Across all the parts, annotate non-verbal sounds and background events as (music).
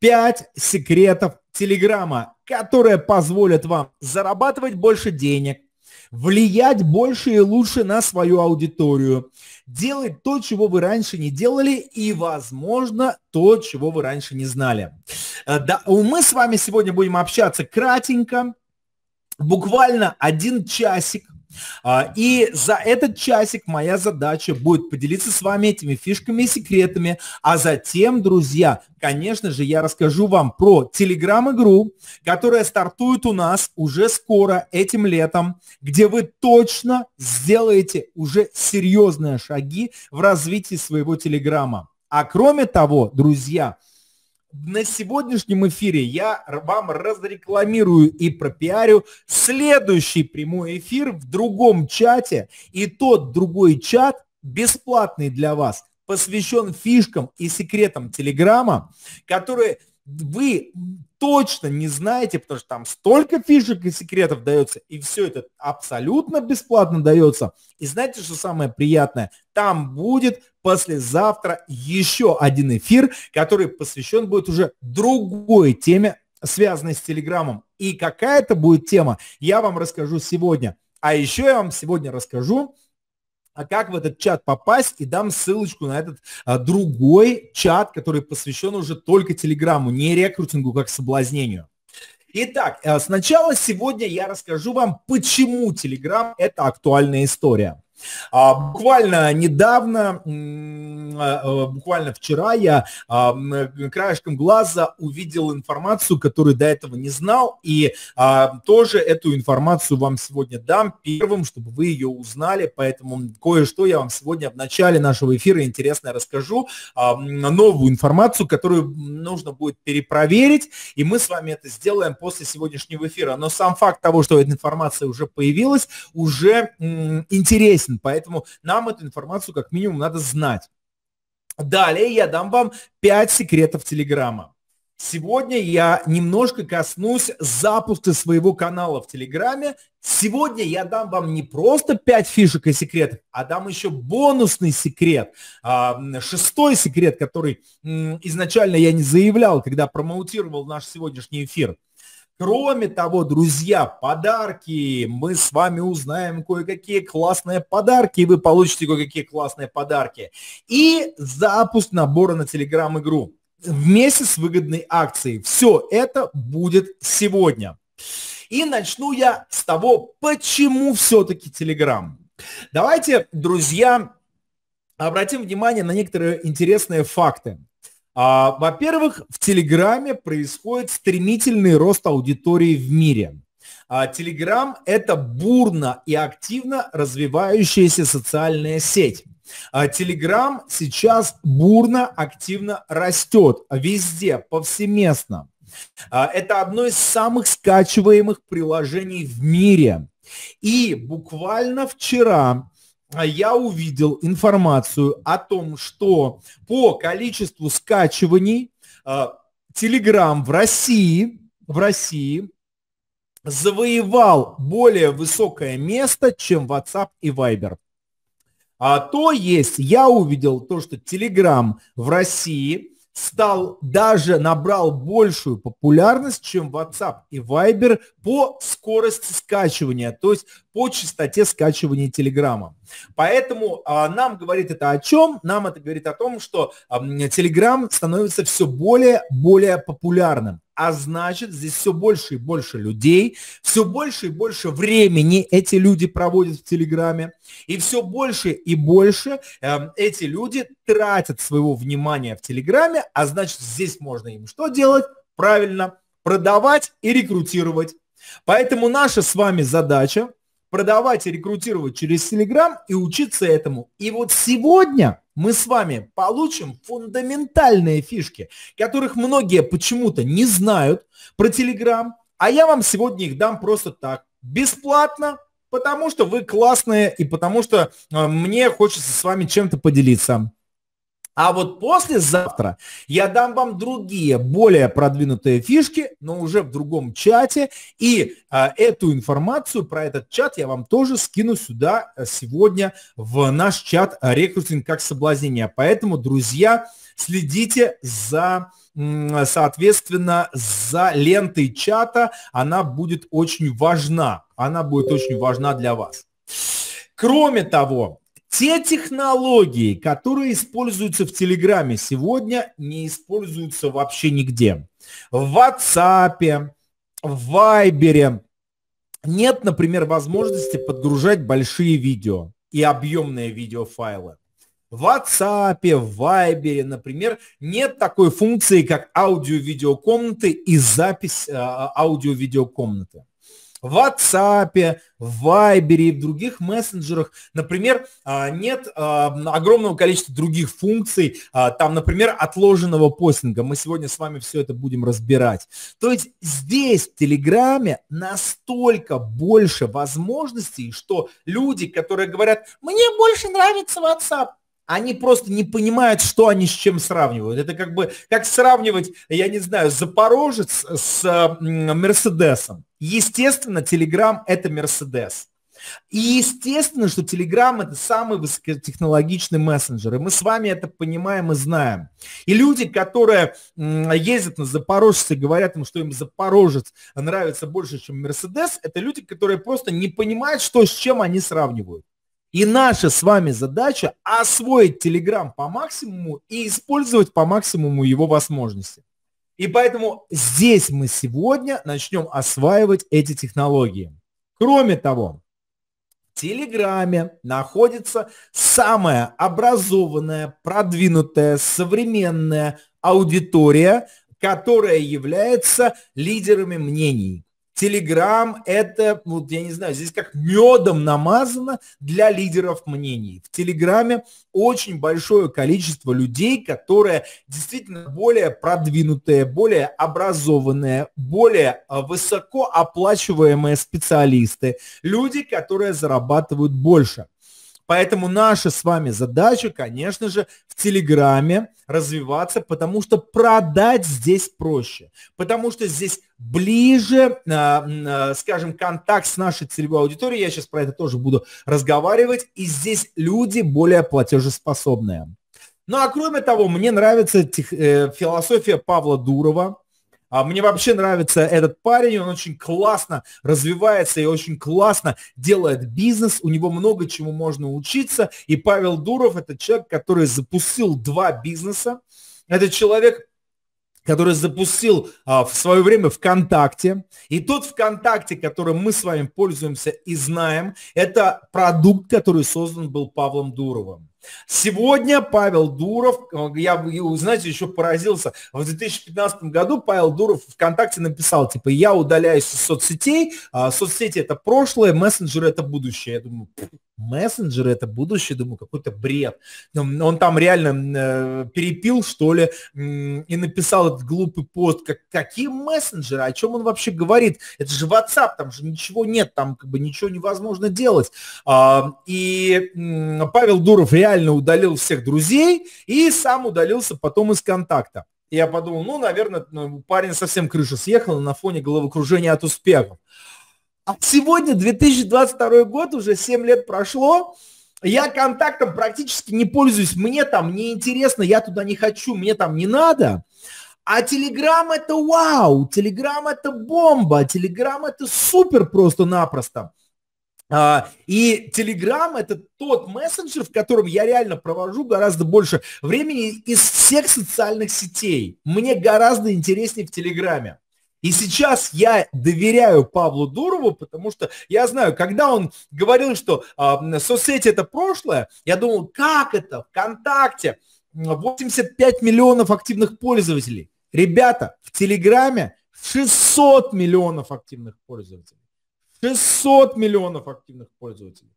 5 секретов Телеграма, которые позволят вам зарабатывать больше денег, влиять больше и лучше на свою аудиторию, делать то, чего вы раньше не делали, и, возможно, то, чего вы раньше не знали. Э, да, мы с вами сегодня будем общаться кратенько, буквально один часик, а, и за этот часик моя задача будет поделиться с вами этими фишками и секретами, а затем, друзья, конечно же, я расскажу вам про телеграм-игру, которая стартует у нас уже скоро, этим летом, где вы точно сделаете уже серьезные шаги в развитии своего телеграма. А кроме того, друзья, на сегодняшнем эфире я вам разрекламирую и пропиарю следующий прямой эфир в другом чате. И тот другой чат бесплатный для вас, посвящен фишкам и секретам Телеграма, которые вы точно не знаете, потому что там столько фишек и секретов дается, и все это абсолютно бесплатно дается. И знаете, что самое приятное? Там будет послезавтра еще один эфир, который посвящен будет уже другой теме, связанной с Телеграмом. И какая это будет тема, я вам расскажу сегодня. А еще я вам сегодня расскажу, а как в этот чат попасть, и дам ссылочку на этот а, другой чат, который посвящен уже только Телеграмму, не рекрутингу как соблазнению. Итак, э, сначала сегодня я расскажу вам, почему Telegram – это актуальная история. А, буквально недавно, а, а, буквально вчера я краешком глаза увидел информацию, которую до этого не знал, и тоже эту информацию вам сегодня дам первым, чтобы вы ее узнали, поэтому кое-что я вам сегодня в начале нашего эфира интересное расскажу, новую информацию, которую нужно будет перепроверить, и мы с вами это сделаем после сегодняшнего эфира. Но сам факт того, что эта информация уже появилась, уже интересен интересен, поэтому нам эту информацию как минимум надо знать. Далее я дам вам 5 секретов Телеграма. Сегодня я немножко коснусь запуска своего канала в Телеграме. Сегодня я дам вам не просто 5 фишек и секретов, а дам еще бонусный секрет. А, шестой секрет, который изначально я не заявлял, когда промоутировал наш сегодняшний эфир – Кроме того, друзья, подарки. Мы с вами узнаем кое-какие классные подарки, и вы получите кое-какие классные подарки. И запуск набора на Telegram-игру вместе с выгодной акцией. Все это будет сегодня. И начну я с того, почему все-таки Telegram. Давайте, друзья, обратим внимание на некоторые интересные факты. А, во-первых, в Телеграме происходит стремительный рост аудитории в мире. А, Телеграм – это бурно и активно развивающаяся социальная сеть. А, Телеграм сейчас бурно, активно растет везде, повсеместно. А, это одно из самых скачиваемых приложений в мире. И буквально вчера а я увидел информацию о том, что по количеству скачиваний а, Telegram в России, в России завоевал более высокое место, чем WhatsApp и Viber. А то есть я увидел то, что Telegram в России стал даже набрал большую популярность, чем WhatsApp и Viber по скорости скачивания, то есть по частоте скачивания Телеграма. Поэтому а, нам говорит это о чем? Нам это говорит о том, что а, Telegram становится все более более популярным а значит, здесь все больше и больше людей, все больше и больше времени эти люди проводят в Телеграме, и все больше и больше э, эти люди тратят своего внимания в Телеграме, а значит, здесь можно им что делать? Правильно, продавать и рекрутировать. Поэтому наша с вами задача продавать и рекрутировать через Телеграм и учиться этому. И вот сегодня – мы с вами получим фундаментальные фишки, которых многие почему-то не знают про Telegram, а я вам сегодня их дам просто так, бесплатно, потому что вы классные и потому что э, мне хочется с вами чем-то поделиться. А вот послезавтра я дам вам другие, более продвинутые фишки, но уже в другом чате. И а, эту информацию про этот чат я вам тоже скину сюда э, сегодня в наш чат «Рекрутинг как соблазнение». Поэтому, друзья, следите за, соответственно, за лентой чата. Она будет очень важна. Она будет очень важна для вас. Кроме того, те технологии, которые используются в Телеграме сегодня, не используются вообще нигде. В WhatsApp, в Viber нет, например, возможности подгружать большие видео и объемные видеофайлы. В WhatsApp, в Viber, например, нет такой функции, как аудио-видеокомнаты и запись э, аудио-видеокомнаты в WhatsApp, в Viber и в других мессенджерах. Например, а, нет а, огромного количества других функций, а, там, например, отложенного постинга. Мы сегодня с вами все это будем разбирать. То есть здесь, в Телеграме, настолько больше возможностей, что люди, которые говорят, мне больше нравится WhatsApp, они просто не понимают, что они с чем сравнивают. Это как бы, как сравнивать, я не знаю, Запорожец с э, Мерседесом. Естественно, Телеграм – это Мерседес. И естественно, что Телеграм это самый высокотехнологичный мессенджер. И мы с вами это понимаем и знаем. И люди, которые ездят на Запорожец и говорят им, что им Запорожец нравится больше, чем Мерседес, это люди, которые просто не понимают, что с чем они сравнивают. И наша с вами задача освоить Telegram по максимуму и использовать по максимуму его возможности. И поэтому здесь мы сегодня начнем осваивать эти технологии. Кроме того, в Телеграме находится самая образованная, продвинутая, современная аудитория, которая является лидерами мнений. Телеграм – это, вот я не знаю, здесь как медом намазано для лидеров мнений. В Телеграме очень большое количество людей, которые действительно более продвинутые, более образованные, более а, высокооплачиваемые специалисты, люди, которые зарабатывают больше. Поэтому наша с вами задача, конечно же, в Телеграме развиваться, потому что продать здесь проще, потому что здесь ближе, а, а, скажем, контакт с нашей целевой аудиторией, я сейчас про это тоже буду разговаривать, и здесь люди более платежеспособные. Ну а кроме того, мне нравится тех, э, философия Павла Дурова, а мне вообще нравится этот парень, он очень классно развивается и очень классно делает бизнес, у него много чему можно учиться. И Павел Дуров – это человек, который запустил два бизнеса. Это человек, который запустил а, в свое время ВКонтакте. И тот ВКонтакте, которым мы с вами пользуемся и знаем, это продукт, который создан был Павлом Дуровым. Сегодня Павел Дуров, э, я, знаете, еще поразился, в 2015 году Павел Дуров ВКонтакте написал, типа, я удаляюсь из соцсетей, а соцсети это прошлое, мессенджеры это будущее. Я думаю, мессенджеры это будущее, думаю, какой-то бред. Он там реально э, перепил, что ли, э, и написал этот глупый пост, как, какие мессенджеры, о чем он вообще говорит? Это же WhatsApp, там же ничего нет, там как бы ничего невозможно делать. А, и э, Павел Дуров реально удалил всех друзей и сам удалился потом из контакта. я подумал, ну, наверное, парень совсем крыша съехал на фоне головокружения от успехов. А сегодня 2022 год, уже 7 лет прошло, я контактом практически не пользуюсь, мне там не интересно, я туда не хочу, мне там не надо. А Телеграм это вау, Телеграм это бомба, Телеграм это супер просто-напросто. А, и Telegram это тот мессенджер, в котором я реально провожу гораздо больше времени из всех социальных сетей. Мне гораздо интереснее в Телеграме. И сейчас я доверяю Павлу Дурову, потому что я знаю, когда он говорил, что э, а, соцсети это прошлое, я думал, как это ВКонтакте 85 миллионов активных пользователей. Ребята, в Телеграме 600 миллионов активных пользователей. 600 миллионов активных пользователей.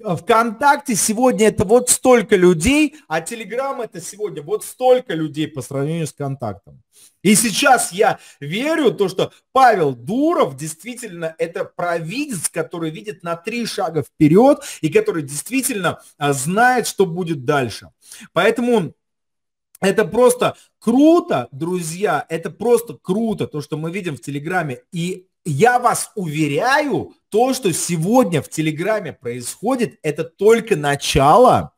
ВКонтакте сегодня это вот столько людей, а Телеграм это сегодня вот столько людей по сравнению с ВКонтактом. И сейчас я верю в то, что Павел Дуров действительно это провидец, который видит на три шага вперед и который действительно а, знает, что будет дальше. Поэтому это просто круто, друзья, это просто круто, то, что мы видим в Телеграме. И я вас уверяю, то, что сегодня в Телеграме происходит, это только начало.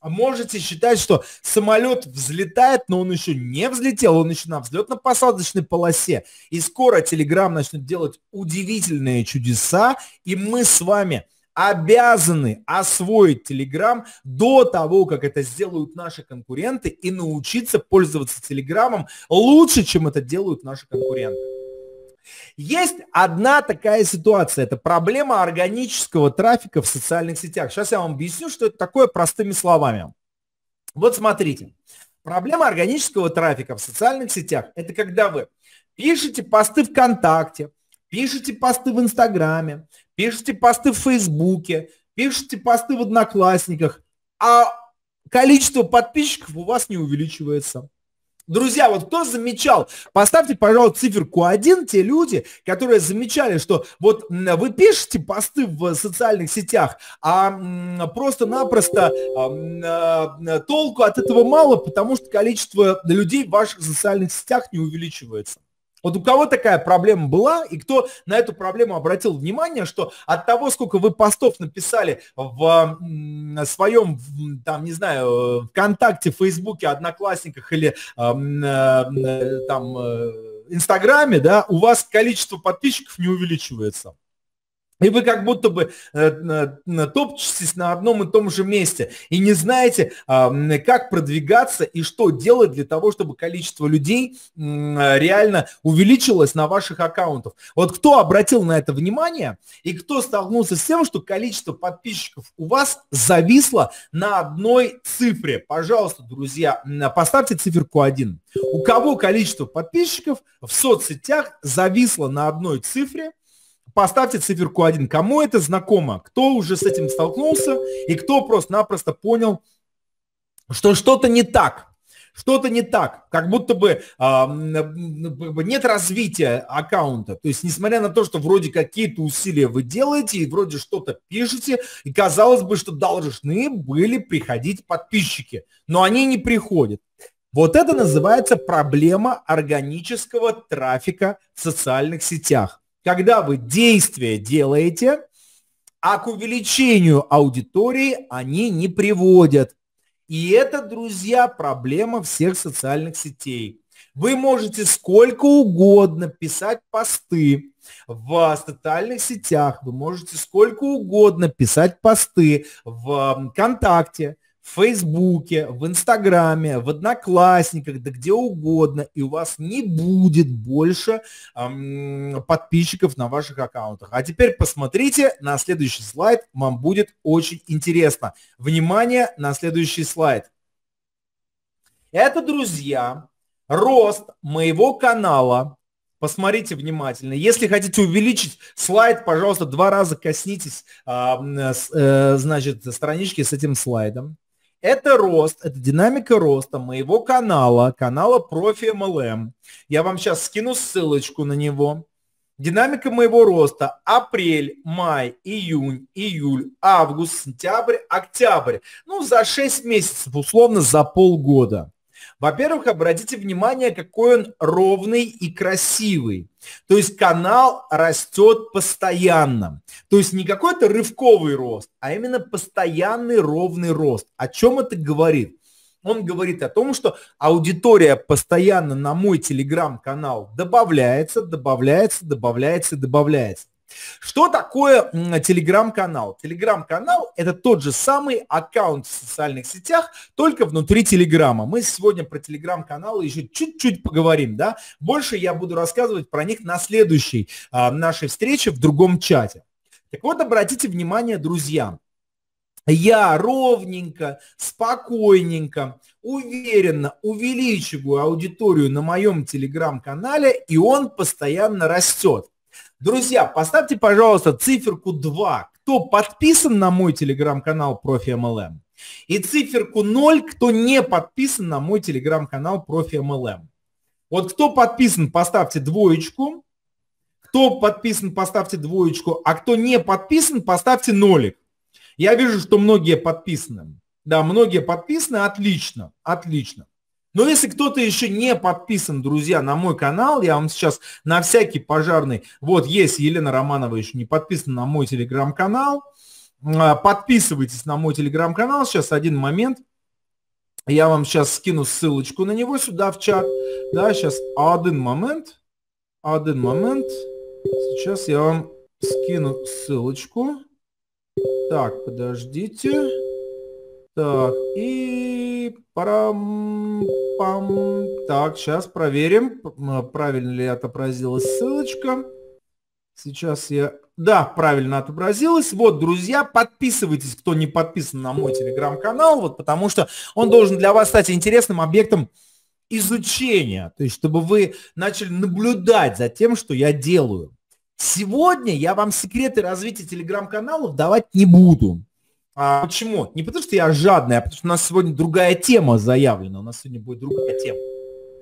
А можете считать, что самолет взлетает, но он еще не взлетел, он еще на взлетно-посадочной полосе. И скоро Телеграм начнет делать удивительные чудеса, и мы с вами обязаны освоить Телеграм до того, как это сделают наши конкуренты, и научиться пользоваться Телеграмом лучше, чем это делают наши конкуренты. Есть одна такая ситуация, это проблема органического трафика в социальных сетях. Сейчас я вам объясню, что это такое простыми словами. Вот смотрите, проблема органического трафика в социальных сетях – это когда вы пишете посты ВКонтакте, пишете посты в Инстаграме, пишете посты в Фейсбуке, пишете посты в Одноклассниках, а количество подписчиков у вас не увеличивается. Друзья, вот кто замечал, поставьте, пожалуйста, циферку 1, те люди, которые замечали, что вот вы пишете посты в социальных сетях, а просто-напросто а, а, толку от этого мало, потому что количество людей в ваших социальных сетях не увеличивается. Вот у кого такая проблема была, и кто на эту проблему обратил внимание, что от того, сколько вы постов написали в своем, там, не знаю, э, ВКонтакте, Фейсбуке, Одноклассниках или э, э, там Инстаграме, да, у вас количество подписчиков не увеличивается. И вы как будто бы э, э, топчетесь на одном и том же месте и не знаете, а, как продвигаться и что делать для того, чтобы количество людей э, реально увеличилось на ваших аккаунтах. Вот кто обратил на это внимание и кто столкнулся с тем, что количество подписчиков у вас зависло на одной цифре. Пожалуйста, друзья, поставьте циферку 1. У кого количество подписчиков в соцсетях зависло на одной цифре – поставьте циферку 1. Кому это знакомо? Кто уже с этим столкнулся и кто просто-напросто понял, что что-то не так? Что-то не так, как будто бы э, нет развития аккаунта. То есть, несмотря на то, что вроде какие-то усилия вы делаете и вроде что-то пишете, и казалось бы, что должны были приходить подписчики, но они не приходят. Вот это называется проблема органического трафика в социальных сетях когда вы действия делаете, а к увеличению аудитории они не приводят. И это, друзья, проблема всех социальных сетей. Вы можете сколько угодно писать посты в социальных сетях, вы можете сколько угодно писать посты в ВКонтакте, в Фейсбуке, в Инстаграме, в Одноклассниках, да где угодно, и у вас не будет больше эм, подписчиков на ваших аккаунтах. А теперь посмотрите на следующий слайд, вам будет очень интересно. Внимание на следующий слайд. Это, друзья, рост моего канала. Посмотрите внимательно. Если хотите увеличить слайд, пожалуйста, два раза коснитесь, э, э, значит, странички с этим слайдом. Это рост, это динамика роста моего канала, канала Профи MLM. Я вам сейчас скину ссылочку на него. Динамика моего роста апрель, май, июнь, июль, август, сентябрь, октябрь. Ну, за 6 месяцев, условно, за полгода. Во-первых, обратите внимание, какой он ровный и красивый. То есть канал растет постоянно. То есть не какой-то рывковый рост, а именно постоянный ровный рост. О чем это говорит? Он говорит о том, что аудитория постоянно на мой телеграм-канал добавляется, добавляется, добавляется, добавляется. Что такое телеграм-канал? Телеграм-канал – это тот же самый аккаунт в социальных сетях, только внутри телеграма. Мы сегодня про телеграм-каналы еще чуть-чуть поговорим, да? Больше я буду рассказывать про них на следующей а, нашей встрече в другом чате. Так вот, обратите внимание, друзья, я ровненько, спокойненько, уверенно увеличиваю аудиторию на моем телеграм-канале, и он постоянно растет. Друзья, поставьте, пожалуйста, циферку 2, кто подписан на мой телеграм-канал Профи МЛМ, и циферку 0, кто не подписан на мой телеграм-канал Профи МЛМ. Вот кто подписан, поставьте двоечку. Кто подписан, поставьте двоечку. А кто не подписан, поставьте нолик. Я вижу, что многие подписаны. Да, многие подписаны. Отлично, отлично. Но если кто-то еще не подписан, друзья, на мой канал, я вам сейчас на всякий пожарный, вот есть Елена Романова еще не подписана на мой телеграм-канал, а, подписывайтесь на мой телеграм-канал, сейчас один момент, я вам сейчас скину ссылочку на него сюда в чат, да, сейчас один момент, один момент, сейчас я вам скину ссылочку, так, подождите, так, и парам, пам. Так, сейчас проверим, правильно ли отобразилась ссылочка. Сейчас я... Да, правильно отобразилась. Вот, друзья, подписывайтесь, кто не подписан на мой телеграм-канал, вот потому что он должен для вас стать интересным объектом изучения, то есть чтобы вы начали наблюдать за тем, что я делаю. Сегодня я вам секреты развития телеграм-каналов давать не буду. А почему? Не потому что я жадный, а потому что у нас сегодня другая тема заявлена. У нас сегодня будет другая тема.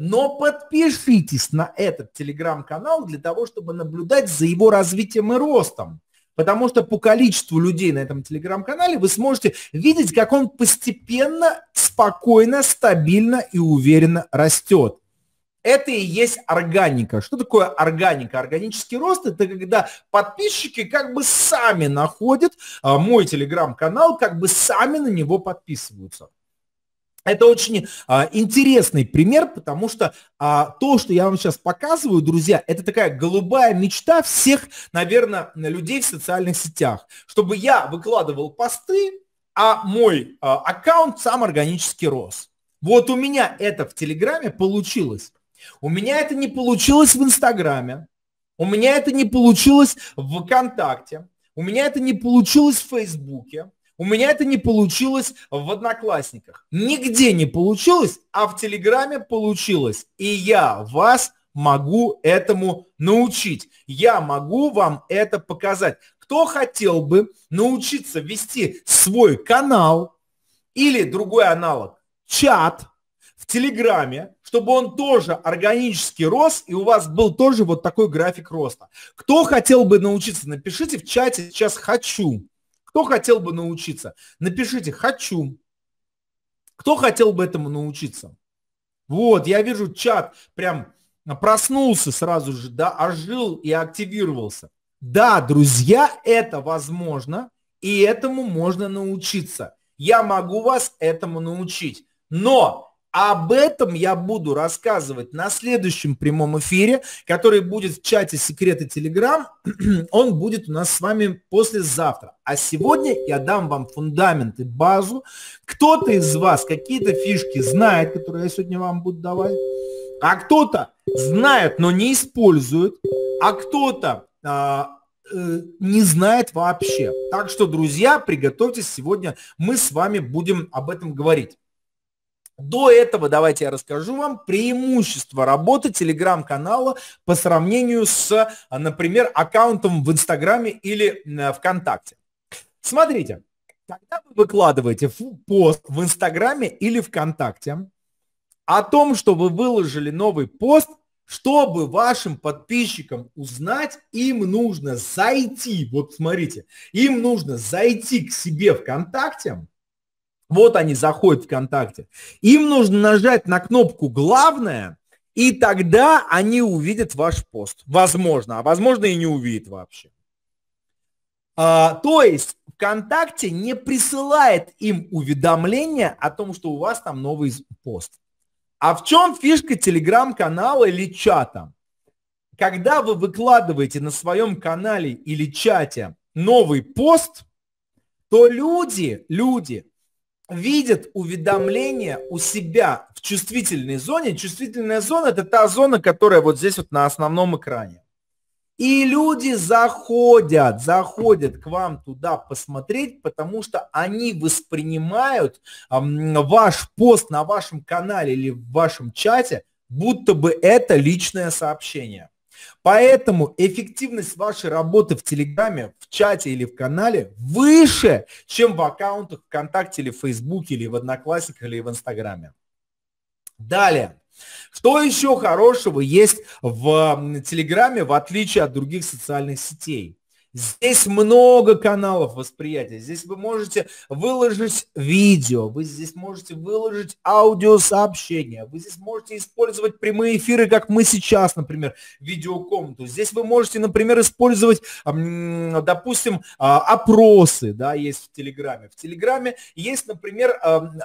Но подпишитесь на этот телеграм-канал для того, чтобы наблюдать за его развитием и ростом. Потому что по количеству людей на этом телеграм-канале вы сможете видеть, как он постепенно, спокойно, стабильно и уверенно растет. Это и есть органика. Что такое органика? Органический рост – это когда подписчики как бы сами находят а, мой телеграм-канал, как бы сами на него подписываются. Это очень а, интересный пример, потому что а, то, что я вам сейчас показываю, друзья, это такая голубая мечта всех, наверное, людей в социальных сетях, чтобы я выкладывал посты, а мой а, аккаунт сам органически рос. Вот у меня это в Телеграме получилось. У меня это не получилось в Инстаграме, у меня это не получилось в ВКонтакте, у меня это не получилось в Фейсбуке, у меня это не получилось в Одноклассниках. Нигде не получилось, а в Телеграме получилось. И я вас могу этому научить. Я могу вам это показать. Кто хотел бы научиться вести свой канал или другой аналог, чат в Телеграме, чтобы он тоже органически рос, и у вас был тоже вот такой график роста. Кто хотел бы научиться, напишите в чате сейчас «хочу». Кто хотел бы научиться, напишите «хочу». Кто хотел бы этому научиться? Вот, я вижу чат прям проснулся сразу же, да, ожил и активировался. Да, друзья, это возможно, и этому можно научиться. Я могу вас этому научить. Но об этом я буду рассказывать на следующем прямом эфире, который будет в чате «Секреты Телеграм». (clears throat) Он будет у нас с вами послезавтра. А сегодня я дам вам фундамент и базу. Кто-то из вас какие-то фишки знает, которые я сегодня вам буду давать. А кто-то знает, но не использует. А кто-то а, э, не знает вообще. Так что, друзья, приготовьтесь, сегодня мы с вами будем об этом говорить. До этого давайте я расскажу вам преимущество работы телеграм-канала по сравнению с, например, аккаунтом в Инстаграме или э, ВКонтакте. Смотрите, когда вы выкладываете пост в Инстаграме или ВКонтакте о том, что вы выложили новый пост, чтобы вашим подписчикам узнать, им нужно зайти, вот смотрите, им нужно зайти к себе ВКонтакте – вот они заходят в ВКонтакте. Им нужно нажать на кнопку «Главное», и тогда они увидят ваш пост. Возможно, а возможно и не увидят вообще. А, то есть ВКонтакте не присылает им уведомления о том, что у вас там новый пост. А в чем фишка телеграм-канала или чата? Когда вы выкладываете на своем канале или чате новый пост, то люди, люди видят уведомления у себя в чувствительной зоне. Чувствительная зона – это та зона, которая вот здесь вот на основном экране. И люди заходят, заходят к вам туда посмотреть, потому что они воспринимают ваш пост на вашем канале или в вашем чате, будто бы это личное сообщение – Поэтому эффективность вашей работы в Телеграме, в чате или в канале выше, чем в аккаунтах ВКонтакте или в Фейсбуке или в Одноклассниках или в Инстаграме. Далее. Что еще хорошего есть в Телеграме, в отличие от других социальных сетей? Здесь много каналов восприятия. Здесь вы можете выложить видео, вы здесь можете выложить аудиосообщение, вы здесь можете использовать прямые эфиры, как мы сейчас, например, видеокомнату. Здесь вы можете, например, использовать, допустим, а, опросы, да, есть в Телеграме. В Телеграме есть, например,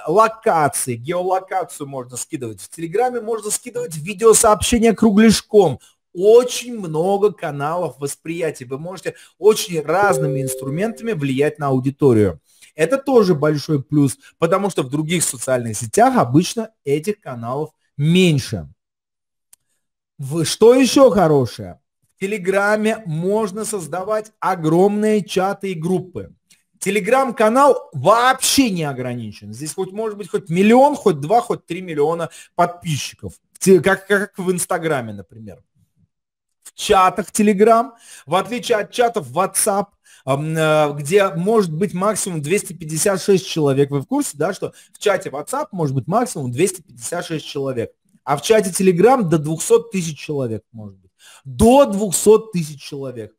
локации, геолокацию можно скидывать. В Телеграме можно скидывать видеосообщения кругляшком очень много каналов восприятия. Вы можете очень разными инструментами влиять на аудиторию. Это тоже большой плюс, потому что в других социальных сетях обычно этих каналов меньше. Что еще хорошее? В Телеграме можно создавать огромные чаты и группы. Телеграм-канал вообще не ограничен. Здесь хоть может быть хоть миллион, хоть два, хоть три миллиона подписчиков. Как, как в Инстаграме, например в чатах Telegram, в отличие от чатов WhatsApp, э, где может быть максимум 256 человек. Вы в курсе, да, что в чате WhatsApp может быть максимум 256 человек, а в чате Telegram до 200 тысяч человек может быть. До 200 тысяч человек.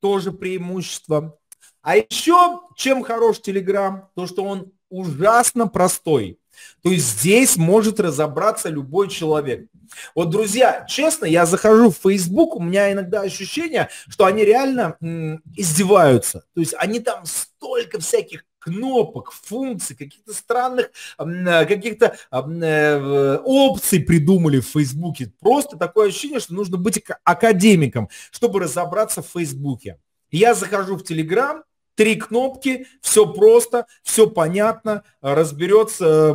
Тоже преимущество. А еще чем хорош Telegram? То, что он ужасно простой. То есть здесь может разобраться любой человек. Вот, друзья, честно, я захожу в Facebook, у меня иногда ощущение, что они реально м, издеваются. То есть они там столько всяких кнопок, функций, каких-то странных, каких-то э, опций придумали в Фейсбуке. Просто такое ощущение, что нужно быть академиком, чтобы разобраться в Фейсбуке. Я захожу в Телеграм, Три кнопки, все просто, все понятно, разберется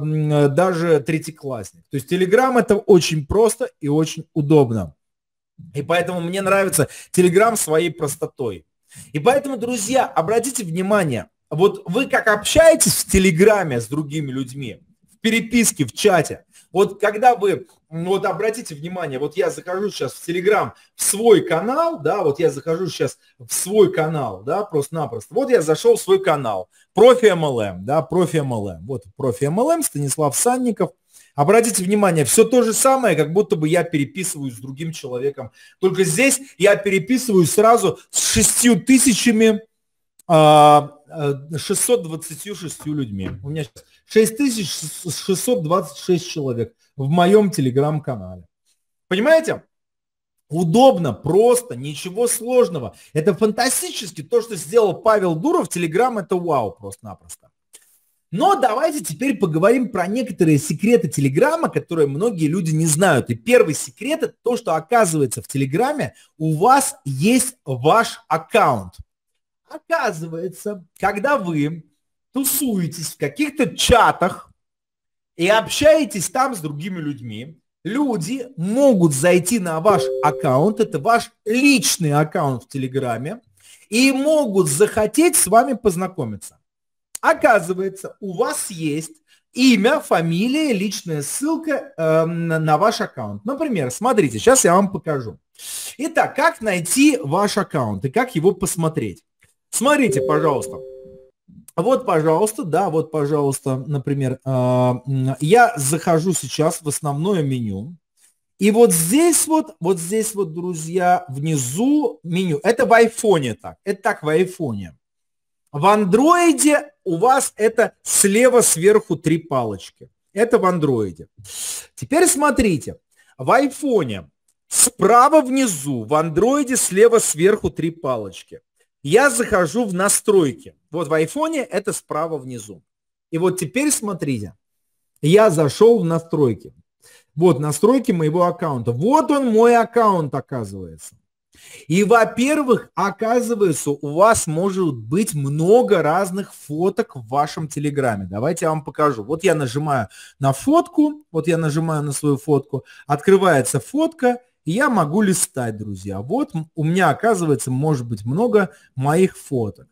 даже третьеклассник. То есть Telegram это очень просто и очень удобно. И поэтому мне нравится Telegram своей простотой. И поэтому, друзья, обратите внимание, вот вы как общаетесь в Телеграме с другими людьми, переписке, в чате. Вот когда вы, вот обратите внимание, вот я захожу сейчас в Телеграм, в свой канал, да, вот я захожу сейчас в свой канал, да, просто-напросто. Вот я зашел в свой канал, профи МЛМ, да, профи МЛМ. Вот профи МЛМ, Станислав Санников. Обратите внимание, все то же самое, как будто бы я переписываюсь с другим человеком. Только здесь я переписываюсь сразу с шестью тысячами 626 а, э, людьми. У меня сейчас 6626 человек в моем телеграм-канале. Понимаете? Удобно, просто, ничего сложного. Это фантастически. То, что сделал Павел Дуров, Телеграм, это вау просто-напросто. Но давайте теперь поговорим про некоторые секреты Телеграма, которые многие люди не знают. И первый секрет – это то, что оказывается в Телеграме у вас есть ваш аккаунт. Оказывается, когда вы тусуетесь в каких-то чатах и общаетесь там с другими людьми, люди могут зайти на ваш аккаунт, это ваш личный аккаунт в Телеграме, и могут захотеть с вами познакомиться. Оказывается, у вас есть имя, фамилия, личная ссылка э, на ваш аккаунт. Например, смотрите, сейчас я вам покажу. Итак, как найти ваш аккаунт и как его посмотреть? Смотрите, пожалуйста. А вот, пожалуйста, да, вот, пожалуйста, например, а, я захожу сейчас в основное меню, и вот здесь вот, вот здесь вот, друзья, внизу меню. Это в айфоне так. Это так в айфоне. В андроиде у вас это слева сверху три палочки. Это в андроиде. Теперь смотрите. В айфоне справа внизу, в андроиде слева сверху три палочки. Я захожу в настройки. Вот в айфоне это справа внизу. И вот теперь смотрите, я зашел в настройки. Вот настройки моего аккаунта. Вот он мой аккаунт оказывается. И, во-первых, оказывается, у вас может быть много разных фоток в вашем Телеграме. Давайте я вам покажу. Вот я нажимаю на фотку, вот я нажимаю на свою фотку, открывается фотка, и я могу листать, друзья. Вот у меня, оказывается, может быть много моих фоток.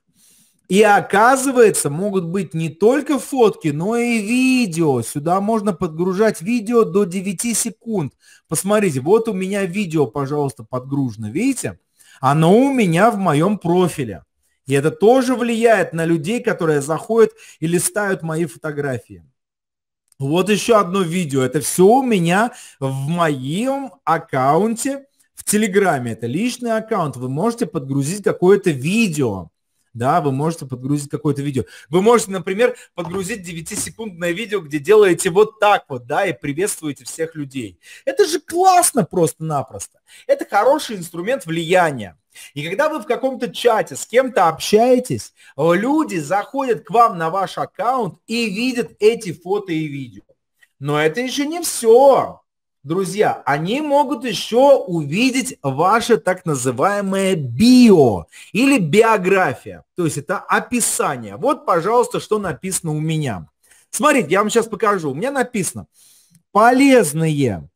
И оказывается, могут быть не только фотки, но и видео. Сюда можно подгружать видео до 9 секунд. Посмотрите, вот у меня видео, пожалуйста, подгружено, видите? Оно у меня в моем профиле. И это тоже влияет на людей, которые заходят и листают мои фотографии. Вот еще одно видео. Это все у меня в моем аккаунте в Телеграме. Это личный аккаунт. Вы можете подгрузить какое-то видео. Да, вы можете подгрузить какое-то видео. Вы можете, например, подгрузить 9-секундное видео, где делаете вот так вот, да, и приветствуете всех людей. Это же классно просто-напросто. Это хороший инструмент влияния. И когда вы в каком-то чате с кем-то общаетесь, люди заходят к вам на ваш аккаунт и видят эти фото и видео. Но это еще не все друзья, они могут еще увидеть ваше так называемое био или биография. То есть это описание. Вот, пожалуйста, что написано у меня. Смотрите, я вам сейчас покажу. У меня написано полезные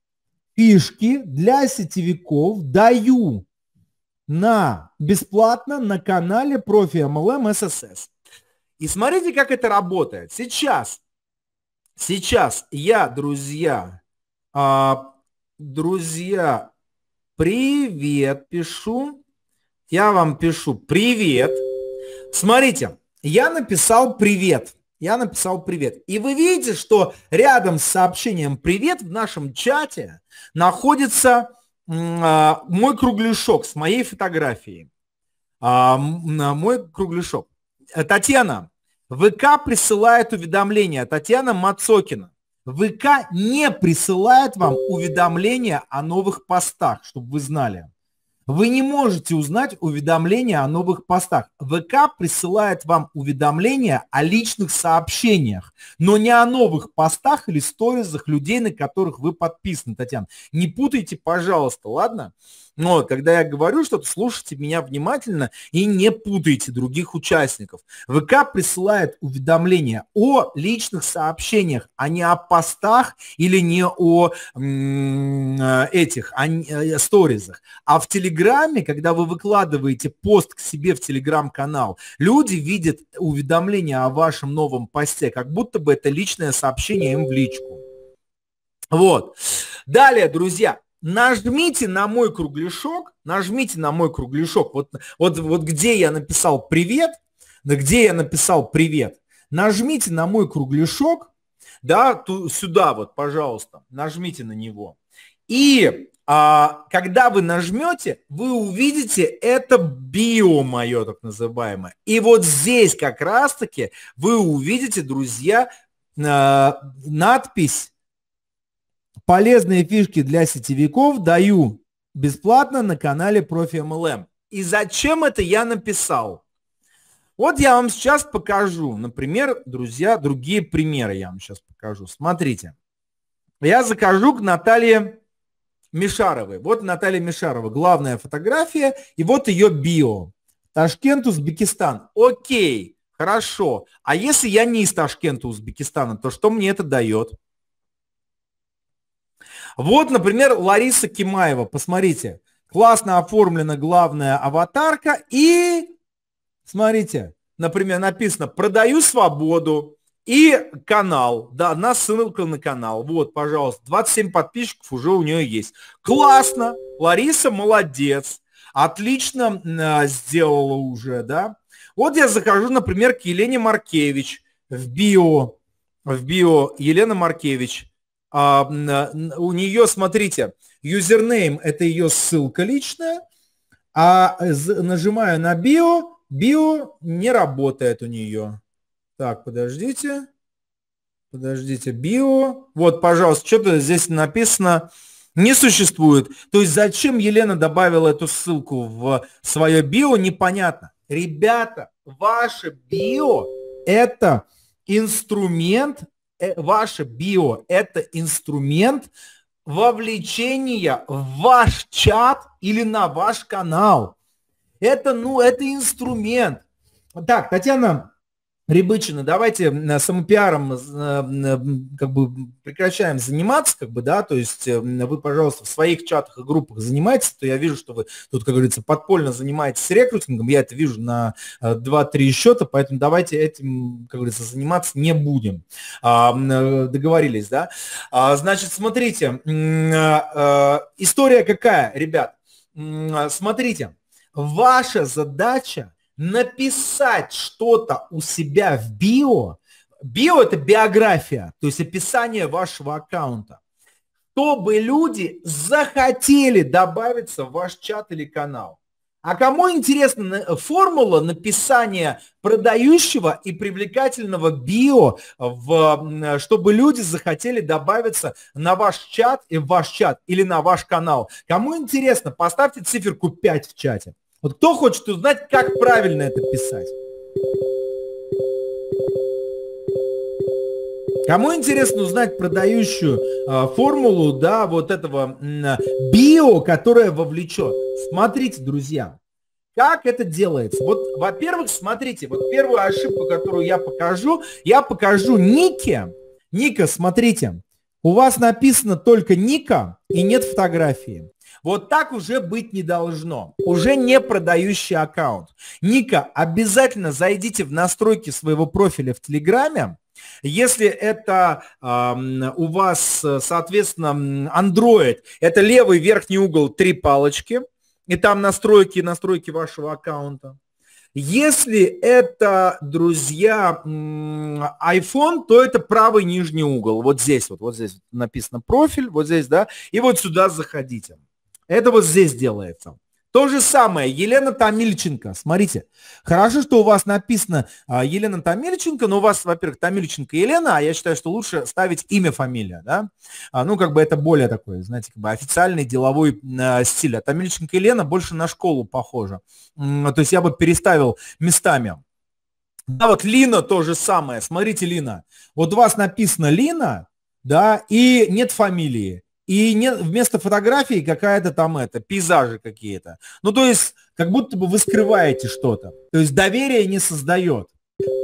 фишки для сетевиков даю на бесплатно на канале профи MLM SSS. И смотрите, как это работает. Сейчас, сейчас я, друзья, а, друзья, привет пишу. Я вам пишу привет. Смотрите, я написал привет. Я написал привет. И вы видите, что рядом с сообщением привет в нашем чате находится а, мой кругляшок с моей фотографией. А, мой кругляшок. Татьяна, ВК присылает уведомление. Татьяна Мацокина. ВК не присылает вам уведомления о новых постах, чтобы вы знали. Вы не можете узнать уведомления о новых постах. ВК присылает вам уведомления о личных сообщениях но не о новых постах или сторизах людей, на которых вы подписаны, Татьяна. Не путайте, пожалуйста, ладно? Но ну когда я говорю что-то, слушайте меня внимательно и не путайте других участников. ВК присылает уведомления о личных сообщениях, а не о постах или не о м- э, этих, о, а э, сторизах. А в Телеграме, когда вы выкладываете пост к себе в Телеграм-канал, люди видят уведомления о вашем новом посте, как будто будто бы это личное сообщение им в личку. Вот. Далее, друзья, нажмите на мой кругляшок, нажмите на мой кругляшок, вот, вот, вот где я написал привет, да где я написал привет, нажмите на мой кругляшок, да, ту, сюда вот, пожалуйста, нажмите на него. И а, когда вы нажмете, вы увидите это био мое, так называемое. И вот здесь как раз-таки вы увидите, друзья, э, надпись «Полезные фишки для сетевиков даю бесплатно на канале Профи MLM». И зачем это я написал? Вот я вам сейчас покажу, например, друзья, другие примеры я вам сейчас покажу. Смотрите, я закажу к Наталье Мишаровой. Вот Наталья Мишарова, главная фотография, и вот ее био. Ташкент, Узбекистан. Окей, хорошо. А если я не из Ташкента, Узбекистана, то что мне это дает? Вот, например, Лариса Кимаева. Посмотрите, классно оформлена главная аватарка. И, смотрите, например, написано «Продаю свободу», и канал, да, нас ссылка на канал. Вот, пожалуйста, 27 подписчиков уже у нее есть. Классно, Лариса молодец, отлично э, сделала уже, да. Вот я захожу, например, к Елене Маркевич в био, в био Елена Маркевич. А, а у нее, смотрите, юзернейм – это ее ссылка личная, а нажимаю на био, био не работает у нее. Так, подождите. Подождите, био. Вот, пожалуйста, что-то здесь написано не существует. То есть зачем Елена добавила эту ссылку в свое био, непонятно. Ребята, ваше био – это инструмент, э, ваше био – это инструмент вовлечения в ваш чат или на ваш канал. Это, ну, это инструмент. Так, Татьяна Рябычина, давайте э, самопиаром э, э, как бы прекращаем заниматься, как бы, да, то есть вы, пожалуйста, в своих чатах и группах занимайтесь, то я вижу, что вы тут, как говорится, подпольно занимаетесь рекрутингом, я это вижу на 2-3 счета, поэтому давайте этим, как говорится, заниматься не будем. А, договорились, да? А, значит, смотрите, история какая, ребят? Смотрите, ваша задача написать что-то у себя в био. Био – это биография, то есть описание вашего аккаунта. Чтобы люди захотели добавиться в ваш чат или канал. А кому интересна э, формула написания продающего и привлекательного био, в, э, чтобы люди захотели добавиться на ваш чат и в ваш чат или на ваш канал? Кому интересно, поставьте циферку 5 в чате. Вот кто хочет узнать, как правильно это писать? Кому интересно узнать продающую э, формулу, да, вот этого э, био, которое вовлечет? Смотрите, друзья, как это делается. Вот, во-первых, смотрите, вот первую ошибку, которую я покажу, я покажу Нике. Ника, смотрите, у вас написано только Ника и нет фотографии. Вот так уже быть не должно. Уже не продающий аккаунт. Ника, обязательно зайдите в настройки своего профиля в Телеграме. Если это э, у вас, соответственно, Android, это левый верхний угол три палочки, и там настройки, настройки вашего аккаунта. Если это, друзья, iPhone, то это правый нижний угол. Вот здесь вот, вот здесь написано профиль, вот здесь, да, и вот сюда заходите. Это вот здесь делается. То же самое, Елена Тамильченко. Смотрите, хорошо, что у вас написано а, Елена Тамильченко, но у вас, во-первых, Тамильченко Елена, а я считаю, что лучше ставить имя, фамилия, да? А, ну, как бы это более такой, знаете, как бы официальный деловой а, стиль. А Тамильченко Елена больше на школу похожа. то есть я бы переставил местами. Да, вот Лина то же самое. Смотрите, Лина. Вот у вас написано Лина, да, и нет фамилии и не, вместо фотографии какая-то там это, пейзажи какие-то. Ну, то есть, как будто бы вы скрываете что-то. То есть доверие не создает.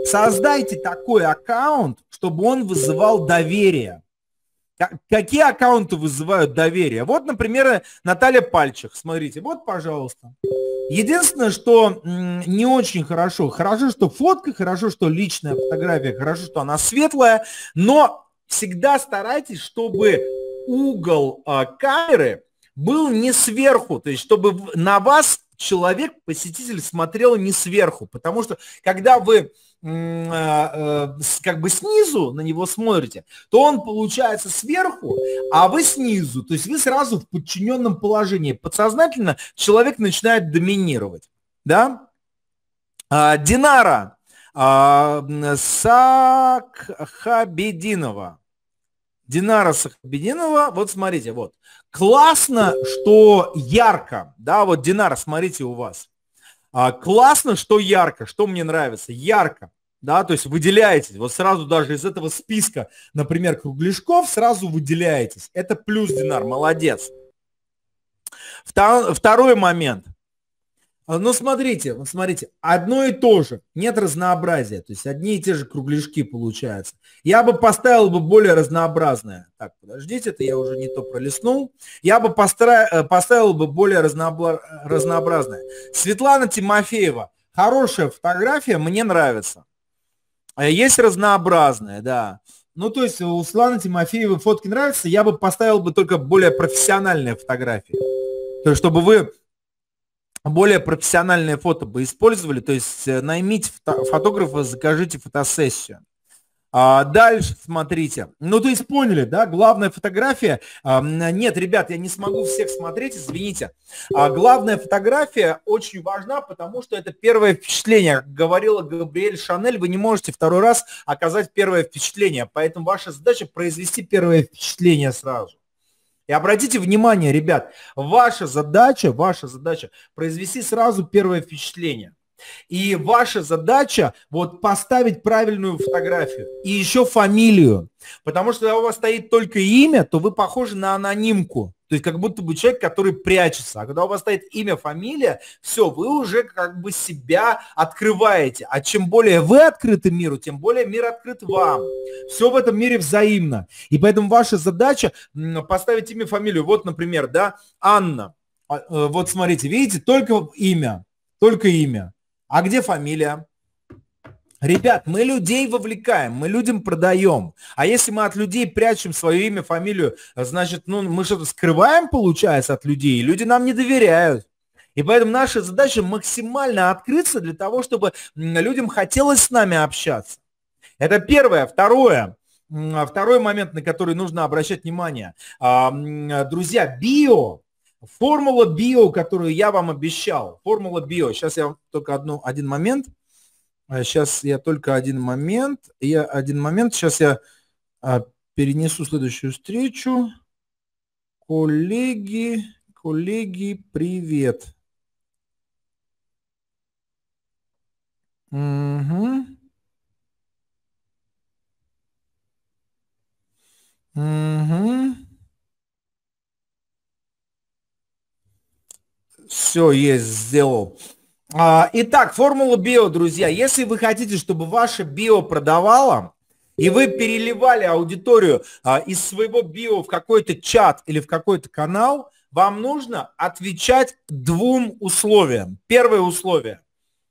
Создайте такой аккаунт, чтобы он вызывал доверие. Какие аккаунты вызывают доверие? Вот, например, Наталья Пальчик. Смотрите, вот, пожалуйста. Единственное, что не очень хорошо. Хорошо, что фотка, хорошо, что личная фотография, хорошо, что она светлая, но всегда старайтесь, чтобы угол а, камеры был не сверху, то есть чтобы на вас человек, посетитель смотрел не сверху, потому что когда вы а, э, как бы снизу на него смотрите, то он получается сверху, а вы снизу. То есть вы сразу в подчиненном положении. Подсознательно человек начинает доминировать. Да? А, Динара а, Сакхабединова. Динара Сахабединова. Вот смотрите, вот. Классно, что ярко. Да, вот Динара, смотрите у вас. А, классно, что ярко. Что мне нравится? Ярко. Да, то есть выделяетесь. Вот сразу даже из этого списка, например, кругляшков, сразу выделяетесь. Это плюс Динар, молодец. Второй момент. А, ну, смотрите, вот смотрите, одно и то же, нет разнообразия, то есть одни и те же кругляшки получаются. Я бы поставил бы более разнообразное. Так, подождите, это я уже не то пролистнул. Я бы постара... Э, поставил бы более разнообла... Э, разнообразное. Светлана Тимофеева, хорошая фотография, мне нравится. А есть разнообразное, да. Ну, то есть у Светланы Тимофеевой фотки нравятся, я бы поставил бы только более профессиональные фотографии. То есть, чтобы вы более профессиональное фото бы использовали, то есть э, наймите фотографа, закажите фотосессию. А дальше смотрите. Ну, то есть поняли, да? Главная фотография. нет, ребят, я не смогу всех смотреть, извините. А, главная фотография очень важна, потому что это первое впечатление. Как говорила Габриэль Шанель, вы не можете второй раз оказать первое впечатление. Поэтому ваша задача произвести первое впечатление сразу. И обратите внимание, ребят, ваша задача, ваша задача произвести сразу первое впечатление. И ваша задача вот поставить правильную фотографию и еще фамилию. Потому что когда у вас стоит только имя, то вы похожи на анонимку. То есть как будто бы человек, который прячется. А когда у вас стоит имя, фамилия, все, вы уже как бы себя открываете. А чем более вы открыты миру, тем более мир открыт вам. Все в этом мире взаимно. И поэтому ваша задача поставить имя, фамилию. Вот, например, да, Анна. А, э, вот смотрите, видите, только имя, только имя. А где фамилия? Ребят, мы людей вовлекаем, мы людям продаем. А если мы от людей прячем свое имя, фамилию, значит, ну, мы что-то скрываем, получается, от людей, и люди нам не доверяют. И поэтому наша задача максимально открыться для того, чтобы людям хотелось с нами общаться. Это первое. Второе. А второй момент, на который нужно обращать внимание. А, друзья, био, формула био, которую я вам обещал, формула био, сейчас я только одну, один момент – Сейчас а я только один момент. Я один момент. Сейчас я а, перенесу следующую встречу. Коллеги, коллеги, привет. Угу. Угу. Все, есть, сделал. А, итак, формула био, друзья. Если вы хотите, чтобы ваше био продавало, и вы переливали аудиторию а, из своего био в какой-то чат или в какой-то канал, вам нужно отвечать двум условиям. Первое условие.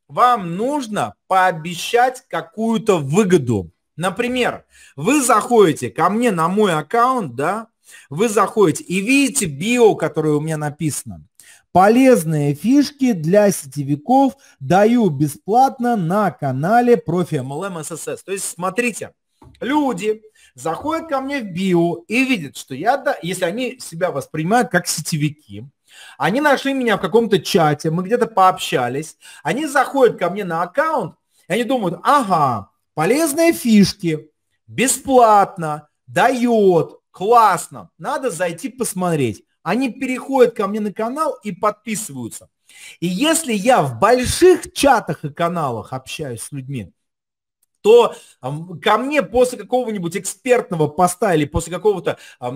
Вам нужно пообещать какую-то выгоду. Например, вы заходите ко мне на мой аккаунт, да, вы заходите и видите био, которое у меня написано. Полезные фишки для сетевиков даю бесплатно на канале профи MLM ССС. То есть смотрите, люди заходят ко мне в био и видят, что я, если они себя воспринимают как сетевики, они нашли меня в каком-то чате, мы где-то пообщались, они заходят ко мне на аккаунт, и они думают, ага, полезные фишки, бесплатно, дает, классно, надо зайти посмотреть они переходят ко мне на канал и подписываются. И если я в больших чатах и каналах общаюсь с людьми, то ко мне после какого-нибудь экспертного поста или после какого-то а,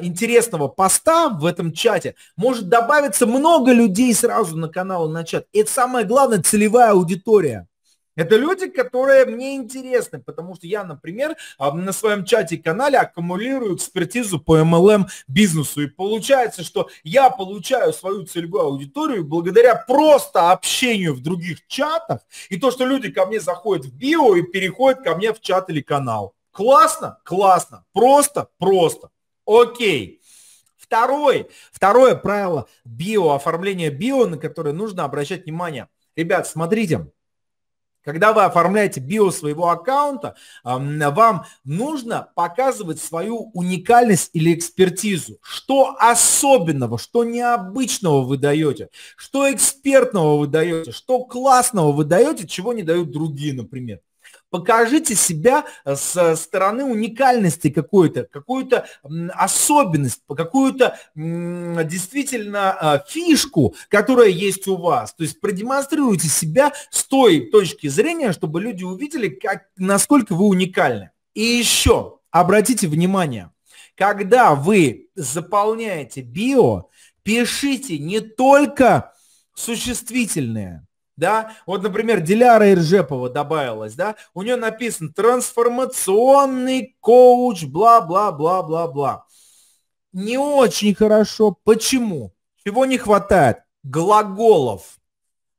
интересного поста в этом чате может добавиться много людей сразу на канал и на чат. И это самое главное целевая аудитория. Это люди, которые мне интересны, потому что я, например, а, на своем чате и канале аккумулирую экспертизу по MLM бизнесу. И получается, что я получаю свою целевую аудиторию благодаря просто общению в других чатах и то, что люди ко мне заходят в био и переходят ко мне в чат или канал. Классно? Классно. Просто? Просто. Окей. Второй, второе правило био, оформления био, на которое нужно обращать внимание. Ребят, смотрите, когда вы оформляете био своего аккаунта, вам нужно показывать свою уникальность или экспертизу. Что особенного, что необычного вы даете, что экспертного вы даете, что классного вы даете, чего не дают другие, например. Покажите себя с стороны уникальности какой-то, какую-то особенность, какую-то действительно а, фишку, которая есть у вас. То есть продемонстрируйте себя с той точки зрения, чтобы люди увидели, как, насколько вы уникальны. И еще обратите внимание, когда вы заполняете био, пишите не только существительные, да, вот, например, Диляра Иржепова добавилась, да, у нее написано «трансформационный коуч», бла-бла-бла-бла-бла. Не очень хорошо. Почему? Чего не хватает? Глаголов.